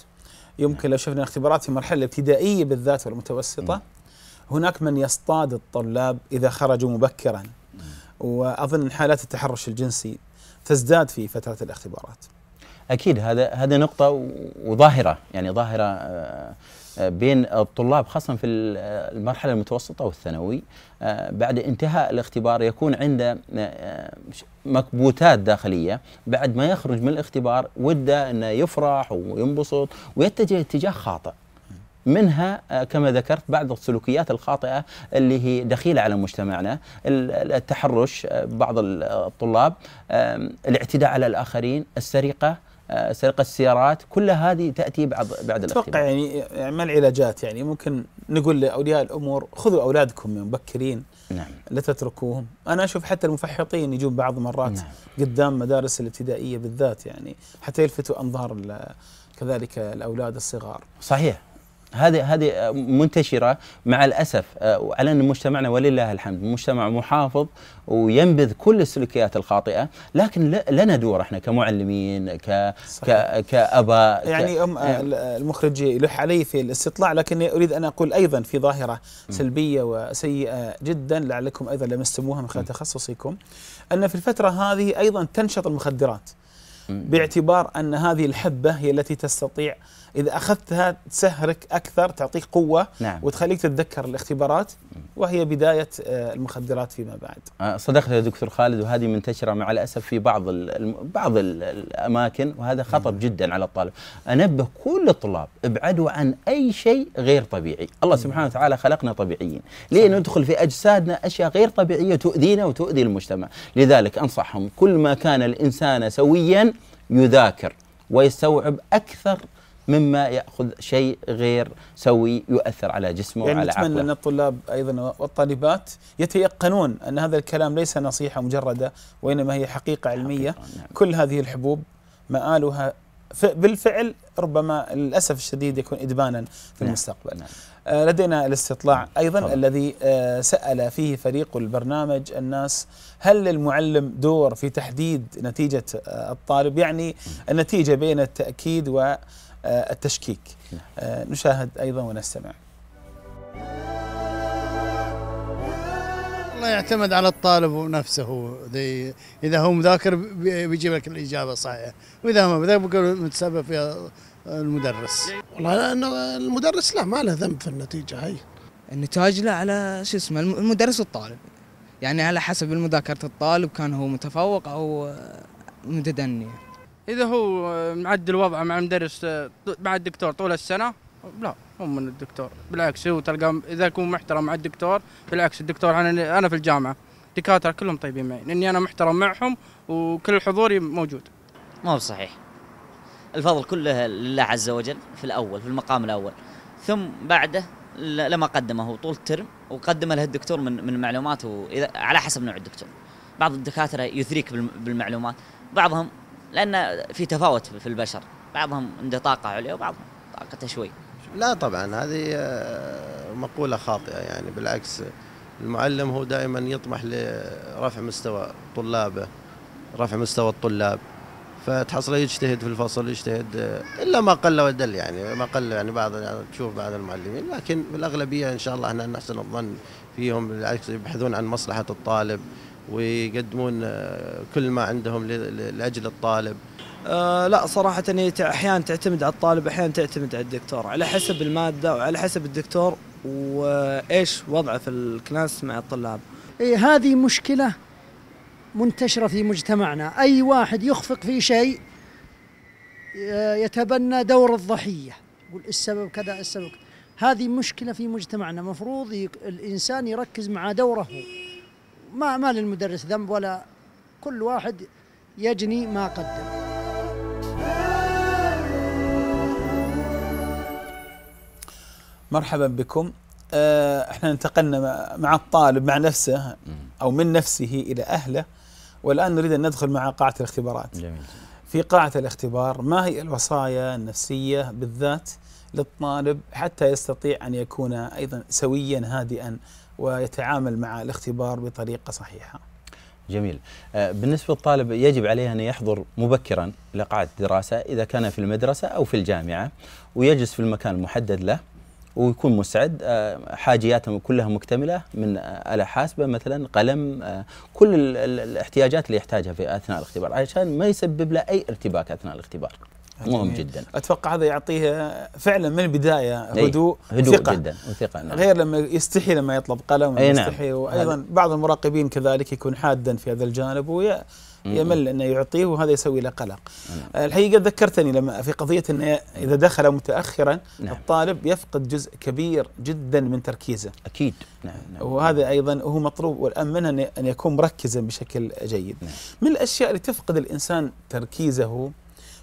[SPEAKER 1] يمكن لو شفنا اختبارات في المرحله الابتدائيه بالذات والمتوسطه م. هناك من يصطاد الطلاب إذا خرجوا مبكرا وأظن حالات التحرش الجنسي تزداد في فترة الاختبارات
[SPEAKER 5] أكيد هذا هذا نقطة وظاهرة يعني ظاهرة آه، آه، بين الطلاب خاصة في آه، المرحلة المتوسطة والثانوي بعد انتهاء الاختبار يكون عنده مكبوتات داخلية بعد ما يخرج من الاختبار وده أنه يفرح وينبسط ويتجه اتجاه خاطئ منها آه، كما ذكرت بعض السلوكيات الخاطئة اللي هي دخيلة على مجتمعنا التحرش آه، بعض الطلاب الاعتداء على الآخرين السرقة
[SPEAKER 1] آه، سرقة السيارات كل هذه تأتي بعد بعد أتوقع يعني،, يعني ما العلاجات يعني ممكن نقول لأولياء الأمور خذوا أولادكم من مبكرين نعم لا تتركوهم أنا أشوف حتى المفحطين يجون بعض مرات نعم. قدام مدارس الابتدائية بالذات يعني حتى يلفتوا أنظار كذلك الأولاد الصغار
[SPEAKER 5] صحيح هذه هذه منتشره مع الاسف آه، على ان مجتمعنا ولله الحمد مجتمع محافظ وينبذ كل السلوكيات الخاطئه لكن لنا دور احنا كمعلمين ك كاباء يعني أم آه.
[SPEAKER 1] المخرج يلح علي في الاستطلاع لكن اريد ان اقول ايضا في ظاهره سلبيه وسيئه جدا لعلكم ايضا لمستموها من خلال تخصصكم ان في الفتره هذه ايضا تنشط المخدرات باعتبار ان هذه الحبه هي التي تستطيع إذا أخذتها تسهرك أكثر تعطيك قوة نعم. وتخليك تتذكر الاختبارات وهي بداية آه، المخدرات فيما بعد
[SPEAKER 5] آه، صدقت يا دكتور خالد وهذه منتشرة مع الأسف في بعض بعض الأماكن وهذا خطر نعم. جدا على الطالب أنبه كل الطلاب ابعدوا عن أي شيء غير طبيعي الله نعم. سبحانه وتعالى خلقنا طبيعيين ليه ندخل في أجسادنا أشياء غير طبيعية تؤذينا وتؤذي المجتمع لذلك أنصحهم كل ما كان الإنسان سويا يذاكر ويستوعب أكثر مما ياخذ شيء غير سوي يؤثر على جسمه يعني وعلى عقله. نتمنى ان
[SPEAKER 1] الطلاب ايضا والطالبات يتيقنون ان هذا الكلام ليس نصيحه مجرده وانما هي حقيقه علميه حقيقة نعم. كل هذه الحبوب مآلها بالفعل ربما للاسف الشديد يكون ادمانا في نعم. المستقبل. نعم. آه، لدينا الاستطلاع نعم، ايضا طبعا. الذي آه، سال فيه فريق البرنامج الناس هل للمعلم دور في تحديد نتيجه آه، الطالب؟ يعني نعم. النتيجه بين التاكيد و آه، التشكيك نعم. آه، نشاهد أيضا ونستمع
[SPEAKER 6] الله يعتمد على الطالب ونفسه إذا هو مذاكر بيجيب لك الإجابة صحيحة وإذا ما مذاكر بيقول متسبب فيها المدرس والله لأنه المدرس لا ما له
[SPEAKER 2] ذنب في النتيجة هاي النتاج لا على شو اسمه المدرس والطالب يعني على حسب المذاكرة الطالب كان هو متفوق أو متدني
[SPEAKER 6] اذا هو معدل وضعه مع المدرس آه، مع الدكتور طول السنه لا مو من الدكتور بالعكس هو تلقى اذا يكون محترم مع الدكتور بالعكس الدكتور انا انا في الجامعه دكاتره كلهم طيبين معي لاني انا محترم معهم وكل حضوري موجود ما هو صحيح
[SPEAKER 7] الفضل كله لله عز وجل في الاول في المقام الاول ثم بعده لما قدمه هو طول الترم وقدمه له الدكتور من من معلوماته على حسب نوع الدكتور بعض الدكاتره يثريك بالمعلومات بعضهم لان في تفاوت في البشر بعضهم عنده طاقه عليا وبعضهم طاقته شوي لا طبعا هذه
[SPEAKER 8] آه، مقوله خاطئه يعني بالعكس المعلم هو دائما يطمح لرفع مستوى طلابه رفع مستوى الطلاب فتحصله يجتهد في الفصل يجتهد آه، الا ما قل ودل يعني ما قل يعني بعض يعني تشوف بعض المعلمين لكن بالاغلبيه ان شاء الله احنا نحسن الظن فيهم بالعكس يبحثون عن مصلحه الطالب
[SPEAKER 2] ويقدمون آه، كل ما عندهم لاجل الطالب أه لا صراحة هي أحيانا تعتمد على الطالب أحيانا تعتمد على الدكتور على حسب المادة وعلى حسب الدكتور وإيش وضعه في الكلاس مع الطلاب
[SPEAKER 3] إيه هذه مشكلة منتشرة في مجتمعنا أي واحد يخفق في شيء آه، يتبنى دور الضحية يقول السبب كذا السبب هذه مشكلة في مجتمعنا مفروض الإنسان يركز مع دوره ما ما للمدرس ذنب ولا كل واحد يجني ما قدم
[SPEAKER 1] مرحبا بكم آه، احنا انتقلنا مع الطالب مع نفسه او من نفسه الى اهله والان نريد ان ندخل مع قاعه الاختبارات جميل. في قاعه الاختبار ما هي الوصايا النفسيه بالذات للطالب حتى يستطيع ان يكون ايضا سويا هادئا ويتعامل مع الاختبار بطريقه صحيحه.
[SPEAKER 5] جميل آه، بالنسبة للطالب يجب عليه أن يحضر مبكرا إلى قاعة الدراسة إذا كان في المدرسة أو في الجامعة ويجلس في المكان المحدد له ويكون مستعد آه، حاجياته كلها مكتملة من آه، آلة حاسبة مثلا قلم كل الاحتياجات اللي يحتاجها في أثناء الاختبار عشان ما يسبب له أي ارتباك أثناء الاختبار مهم جدا
[SPEAKER 1] اتوقع هذا يعطيه فعلا من البدايه هدوء هدوء وثقة. جدا وثقه نعم. غير لما يستحي لما يطلب قلم أي نعم. يستحي وايضا بعض المراقبين كذلك يكون حادا في هذا الجانب ويا يمل انه يعطيه وهذا يسوي له قلق. نعم. الحقيقه ذكرتني لما في قضيه انه اذا دخل متاخرا نعم. الطالب يفقد جزء كبير جدا من تركيزه. اكيد نعم, نعم. وهذا ايضا هو مطلوب والان منه ان يكون مركزا بشكل جيد. نعم. من الاشياء اللي تفقد الانسان تركيزه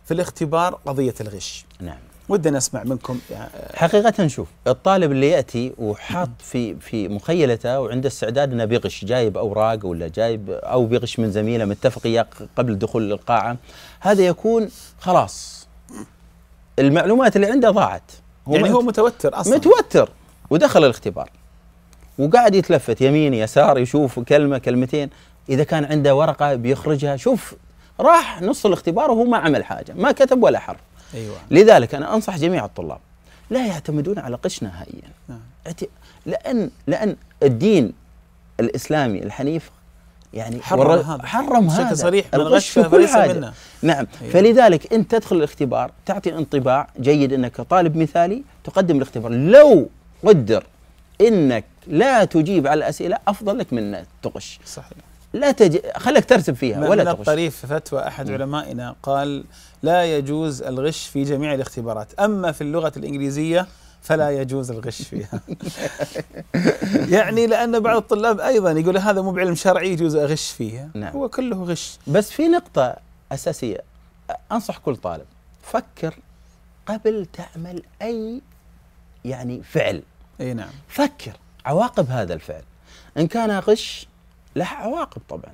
[SPEAKER 1] في الاختبار قضية الغش نعم ودنا نسمع منكم آه، حقيقة شوف الطالب
[SPEAKER 5] اللي يأتي وحاط في في مخيلته وعنده استعداد انه بيغش جايب اوراق ولا جايب او بيغش من زميله متفق اياه قبل دخول القاعة هذا يكون خلاص المعلومات اللي عنده ضاعت هو يعني هو متوتر اصلا متوتر ودخل الاختبار وقاعد يتلفت يمين يسار يشوف كلمة كلمتين إذا كان عنده ورقة بيخرجها شوف راح نص الاختبار وهو ما عمل حاجه ما كتب ولا حرف ايوه لذلك انا انصح جميع الطلاب لا يعتمدون على قش نهائيا نعم. لان لان الدين الاسلامي الحنيف يعني حرم هذا حرم بشكل صريح من غش في كل حاجة. منه. نعم أيوة. فلذلك انت تدخل الاختبار تعطي انطباع جيد انك طالب مثالي تقدم الاختبار لو قدر انك لا تجيب على الاسئله افضل لك من تقش صحيح لا تج... خليك ترتب فيها ولا من تغش الطريف
[SPEAKER 1] فتوى احد م. علمائنا قال لا يجوز الغش في جميع الاختبارات اما في اللغه الانجليزيه فلا يجوز الغش فيها يعني لأن بعض الطلاب أيضا يقول هذا مو بعلم شرعي يجوز أغش فيه نعم. هو كله غش بس في نقطة أساسية أنصح كل
[SPEAKER 5] طالب فكر قبل تعمل أي يعني فعل أي نعم فكر عواقب هذا الفعل إن كان غش لها عواقب طبعا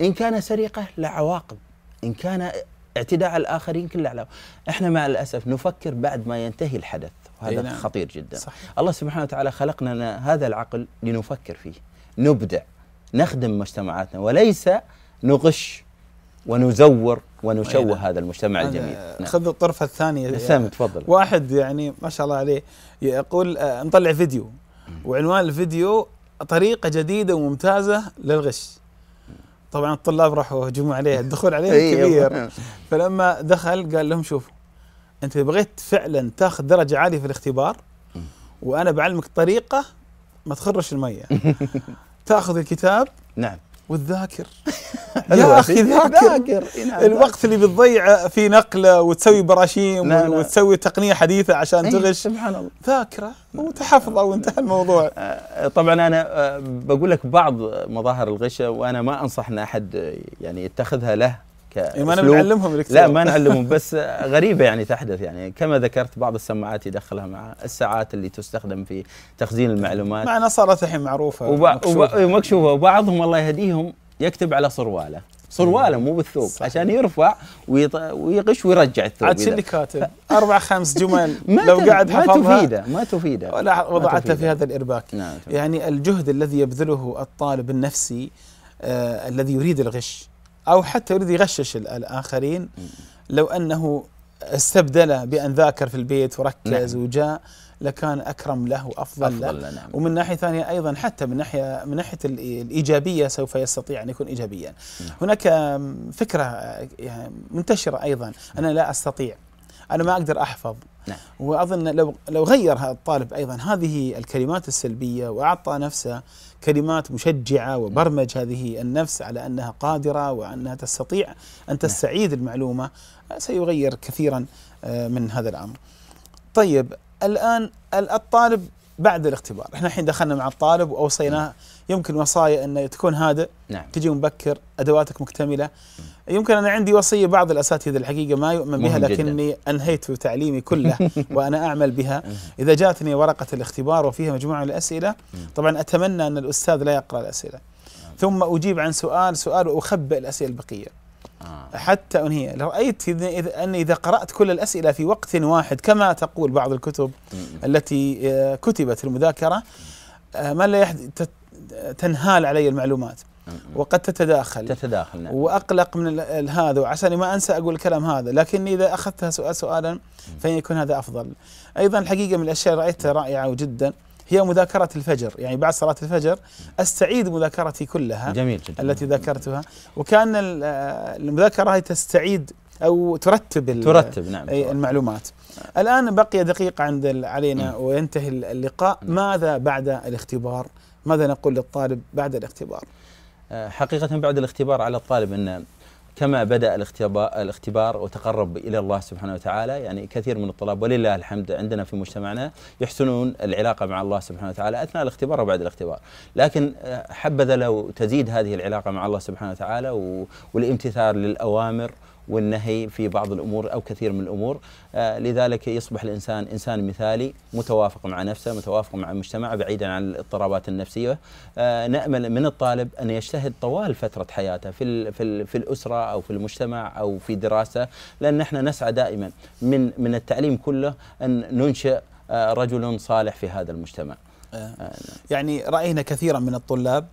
[SPEAKER 5] إن كان سرقة لها عواقب إن كان اعتداء على الآخرين كله على إحنا مع الأسف نفكر بعد ما ينتهي الحدث وهذا إيه نعم. خطير جدا صح. الله سبحانه وتعالى خلقنا هذا العقل لنفكر فيه نبدع نخدم مجتمعاتنا وليس نغش ونزور ونشوه يعني هذا المجتمع الجميل نعم. خذ
[SPEAKER 1] الطرف الطرفة الثانية سامي تفضل واحد يعني ما شاء الله عليه يقول آه، نطلع فيديو وعنوان الفيديو طريقه جديده وممتازه للغش طبعا الطلاب راحوا هجموا عليه الدخول عليه إيه، كبير فلما دخل قال لهم شوفوا انت بغيت فعلا تاخذ درجه عاليه في الاختبار وانا بعلمك طريقه ما تخرش الميه تاخذ الكتاب نعم والذاكر
[SPEAKER 4] يا اخي نعم،
[SPEAKER 1] ذاكر, الوقت اللي بتضيعه في نقله وتسوي براشيم لا لا. وتسوي تقنيه حديثه عشان إيه، تغش سبحان الله ذاكره وتحفظه آه، وانتهى الموضوع آه، آه،
[SPEAKER 5] طبعا انا بقول لك بعض مظاهر الغش وانا ما انصح ان احد يعني يتخذها له إيه، ما انا بنعلمهم لا ما نعلمهم بس غريبه يعني تحدث يعني كما ذكرت بعض السماعات يدخلها مع الساعات اللي تستخدم في تخزين المعلومات معنا
[SPEAKER 1] صارت الحين معروفه ومكشوفه مكشوفه,
[SPEAKER 5] وبعضهم الله يهديهم يكتب على صرواله صرواله مو بالثوب صح. عشان يرفع ويط... ويغش ويرجع
[SPEAKER 1] الثوب عاد اللي كاتب اربع خمس جمل لو قاعد حفظها ما تفيده ما تفيده ولا وضعتها في هذا الارباك نعم يعني الجهد الذي يبذله الطالب النفسي آه الذي يريد الغش أو حتى يريد يغشش الآخرين لو أنه استبدل بأن ذاكر في البيت وركز نعم. وجاء لكان أكرم له وأفضل أفضل له نعم. ومن ناحية ثانية أيضا حتى من ناحية من ناحية الإيجابية سوف يستطيع أن يكون إيجابيا نعم. هناك فكرة آه، منتشرة أيضا نعم. أنا لا أستطيع أنا ما أقدر أحفظ نعم. وأظن لو لو غير هذا الطالب أيضا هذه الكلمات السلبية وأعطى نفسه كلمات مشجعة وبرمج هذه النفس على أنها قادرة وأنها تستطيع أن تستعيد المعلومة سيغير كثيرا آه، من هذا الأمر طيب الآن الطالب بعد الاختبار احنا الحين دخلنا مع الطالب واوصيناه نعم. يمكن وصايا انه تكون هادئ نعم. تجي مبكر ادواتك مكتمله يمكن انا عندي وصيه بعض الاساتذه الحقيقه ما يؤمن بها لكني جداً. انهيت في تعليمي كله وانا اعمل بها اذا جاتني ورقه الاختبار وفيها مجموعه من الاسئله طبعا اتمنى ان الاستاذ لا يقرا الاسئله آه. ثم اجيب عن سؤال سؤال واخبئ الاسئله البقيه آه. حتى أنهي رأيت أن إذا قرأت كل الأسئلة في وقت واحد كما تقول بعض الكتب التي آه، كتبت المذاكرة آه، ما لا تنهال علي المعلومات وقد تتداخل تتداخل نعم. واقلق من هذا وعساني ما انسى اقول الكلام هذا لكني اذا اخذتها سؤال سؤالا فان يكون هذا افضل ايضا الحقيقه من الاشياء رايتها رائعه جدا هي مذاكرة الفجر يعني بعد صلاة الفجر أستعيد مذاكرتي كلها جميل جدا التي ذاكرتها وكان المذاكرة هي تستعيد أو ترتب ترتب نعم المعلومات الآن بقي دقيقة عند علينا نعم. وينتهي اللقاء نعم. ماذا بعد الاختبار ماذا نقول للطالب بعد الاختبار آه،
[SPEAKER 5] حقيقة بعد الاختبار على الطالب أن كما بدأ الاختبار وتقرب إلى الله سبحانه وتعالى يعني كثير من الطلاب ولله الحمد عندنا في مجتمعنا يحسنون العلاقة مع الله سبحانه وتعالى أثناء الاختبار وبعد الاختبار لكن آه، حبذا لو تزيد هذه العلاقة مع الله سبحانه وتعالى والامتثال للأوامر والنهي في بعض الأمور أو كثير من الأمور آه، لذلك يصبح الإنسان إنسان مثالي متوافق مع نفسه متوافق مع المجتمع بعيدا عن الاضطرابات النفسية آه، نأمل من الطالب أن يجتهد طوال فترة حياته في, في, في الأسرة أو في المجتمع أو في دراسة لأن نحن نسعى دائما من, من التعليم كله أن ننشئ آه، رجل صالح في هذا المجتمع نعم.
[SPEAKER 1] يعني رأينا كثيرا من الطلاب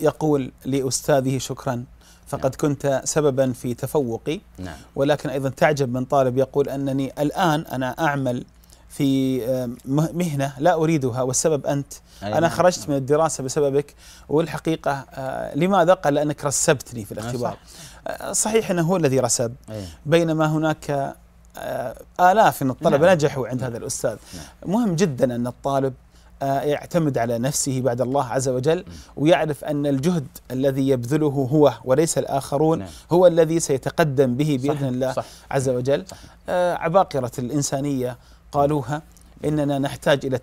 [SPEAKER 1] يقول لأستاذه شكرا فقد كنت سببا في تفوقي نعم. ولكن أيضا تعجب من طالب يقول أنني الآن أنا أعمل في آه، مهنة لا أريدها والسبب أنت أيوة. أنا نعم. خرجت من الدراسة بسببك والحقيقة آه، لماذا قال لأنك رسبتني في آه، الاختبار صحيح أنه هو الذي رسب بينما هناك آلاف من الطلبة نعم. نجحوا عند نعم. هذا الأستاذ نعم. مهم جدا أن الطالب آه، يعتمد على نفسه بعد الله عز وجل ويعرف أن الجهد الذي يبذله هو وليس الآخرون نعم. هو الذي سيتقدم به بإذن الله عز وجل آه، عباقرة الإنسانية قالوها إننا نحتاج إلى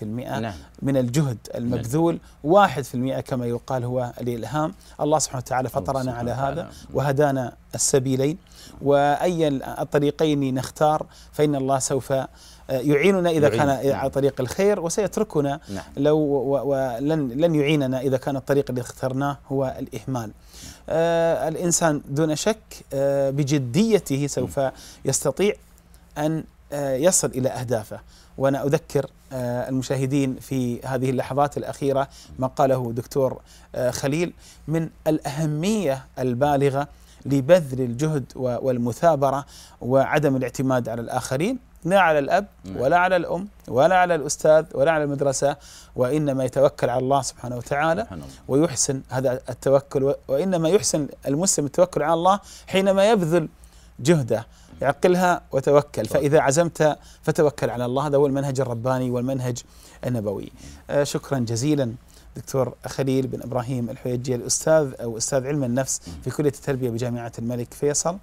[SPEAKER 1] 99% نعم. من الجهد المبذول 1% نعم. كما يقال هو الإلهام الله سبحانه وتعالى فطرنا على هذا نعم. وهدانا السبيلين وأي الطريقين نختار فإن الله سوف يعيننا إذا يعين. كان على نعم. طريق الخير وسيتركنا نعم. لو ولن لن يعيننا إذا كان الطريق اللي اخترناه هو الإهمال آه الإنسان دون شك آه بجديته سوف نعم. يستطيع أن آه يصل إلى أهدافه وأنا أذكر آه، المشاهدين في هذه اللحظات الأخيرة ما قاله دكتور آه، خليل من الأهمية البالغة لبذل الجهد والمثابرة وعدم الاعتماد على الآخرين لا على الأب نعم. ولا على الأم ولا على الأستاذ ولا على المدرسة وإنما يتوكل على الله سبحانه وتعالى ويحسن هذا التوكل وإنما يحسن المسلم التوكل على الله حينما يبذل جهده يعقلها وتوكل فإذا عزمت فتوكل على الله هذا هو المنهج الرباني والمنهج النبوي نعم. آه، شكرا جزيلا دكتور خليل بن ابراهيم الحويجي الاستاذ او استاذ علم النفس في كليه التربيه بجامعه الملك فيصل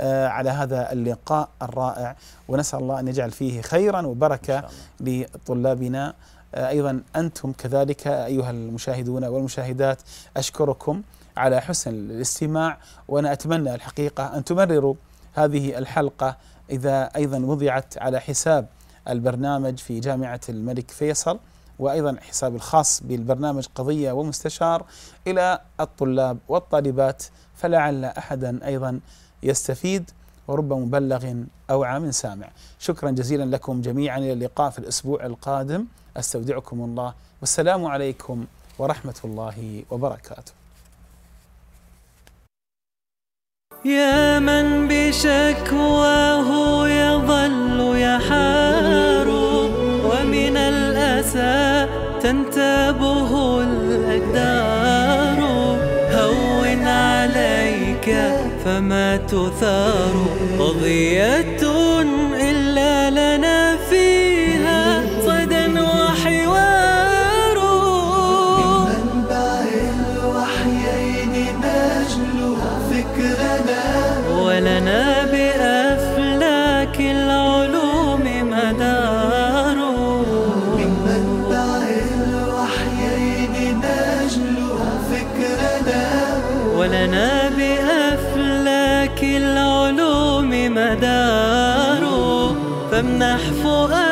[SPEAKER 1] آه، على هذا اللقاء الرائع ونسال الله ان يجعل فيه خيرا وبركه لطلابنا آه، ايضا انتم كذلك ايها المشاهدون والمشاهدات اشكركم على حسن الاستماع وانا اتمنى الحقيقه ان تمرروا هذه الحلقه اذا ايضا وضعت على حساب البرنامج في جامعه الملك فيصل وأيضا حسابي الخاص بالبرنامج قضية ومستشار إلى الطلاب والطالبات فلعل أحدا أيضا يستفيد ورب مبلغ أو عام سامع شكرا جزيلا لكم جميعا إلى اللقاء في الأسبوع القادم أستودعكم الله والسلام عليكم ورحمة الله وبركاته
[SPEAKER 2] يا من بشكواه يظل يحار ومن الأسى تنتبه الأقدار هون عليك فما تثار قضية بمنح فؤادي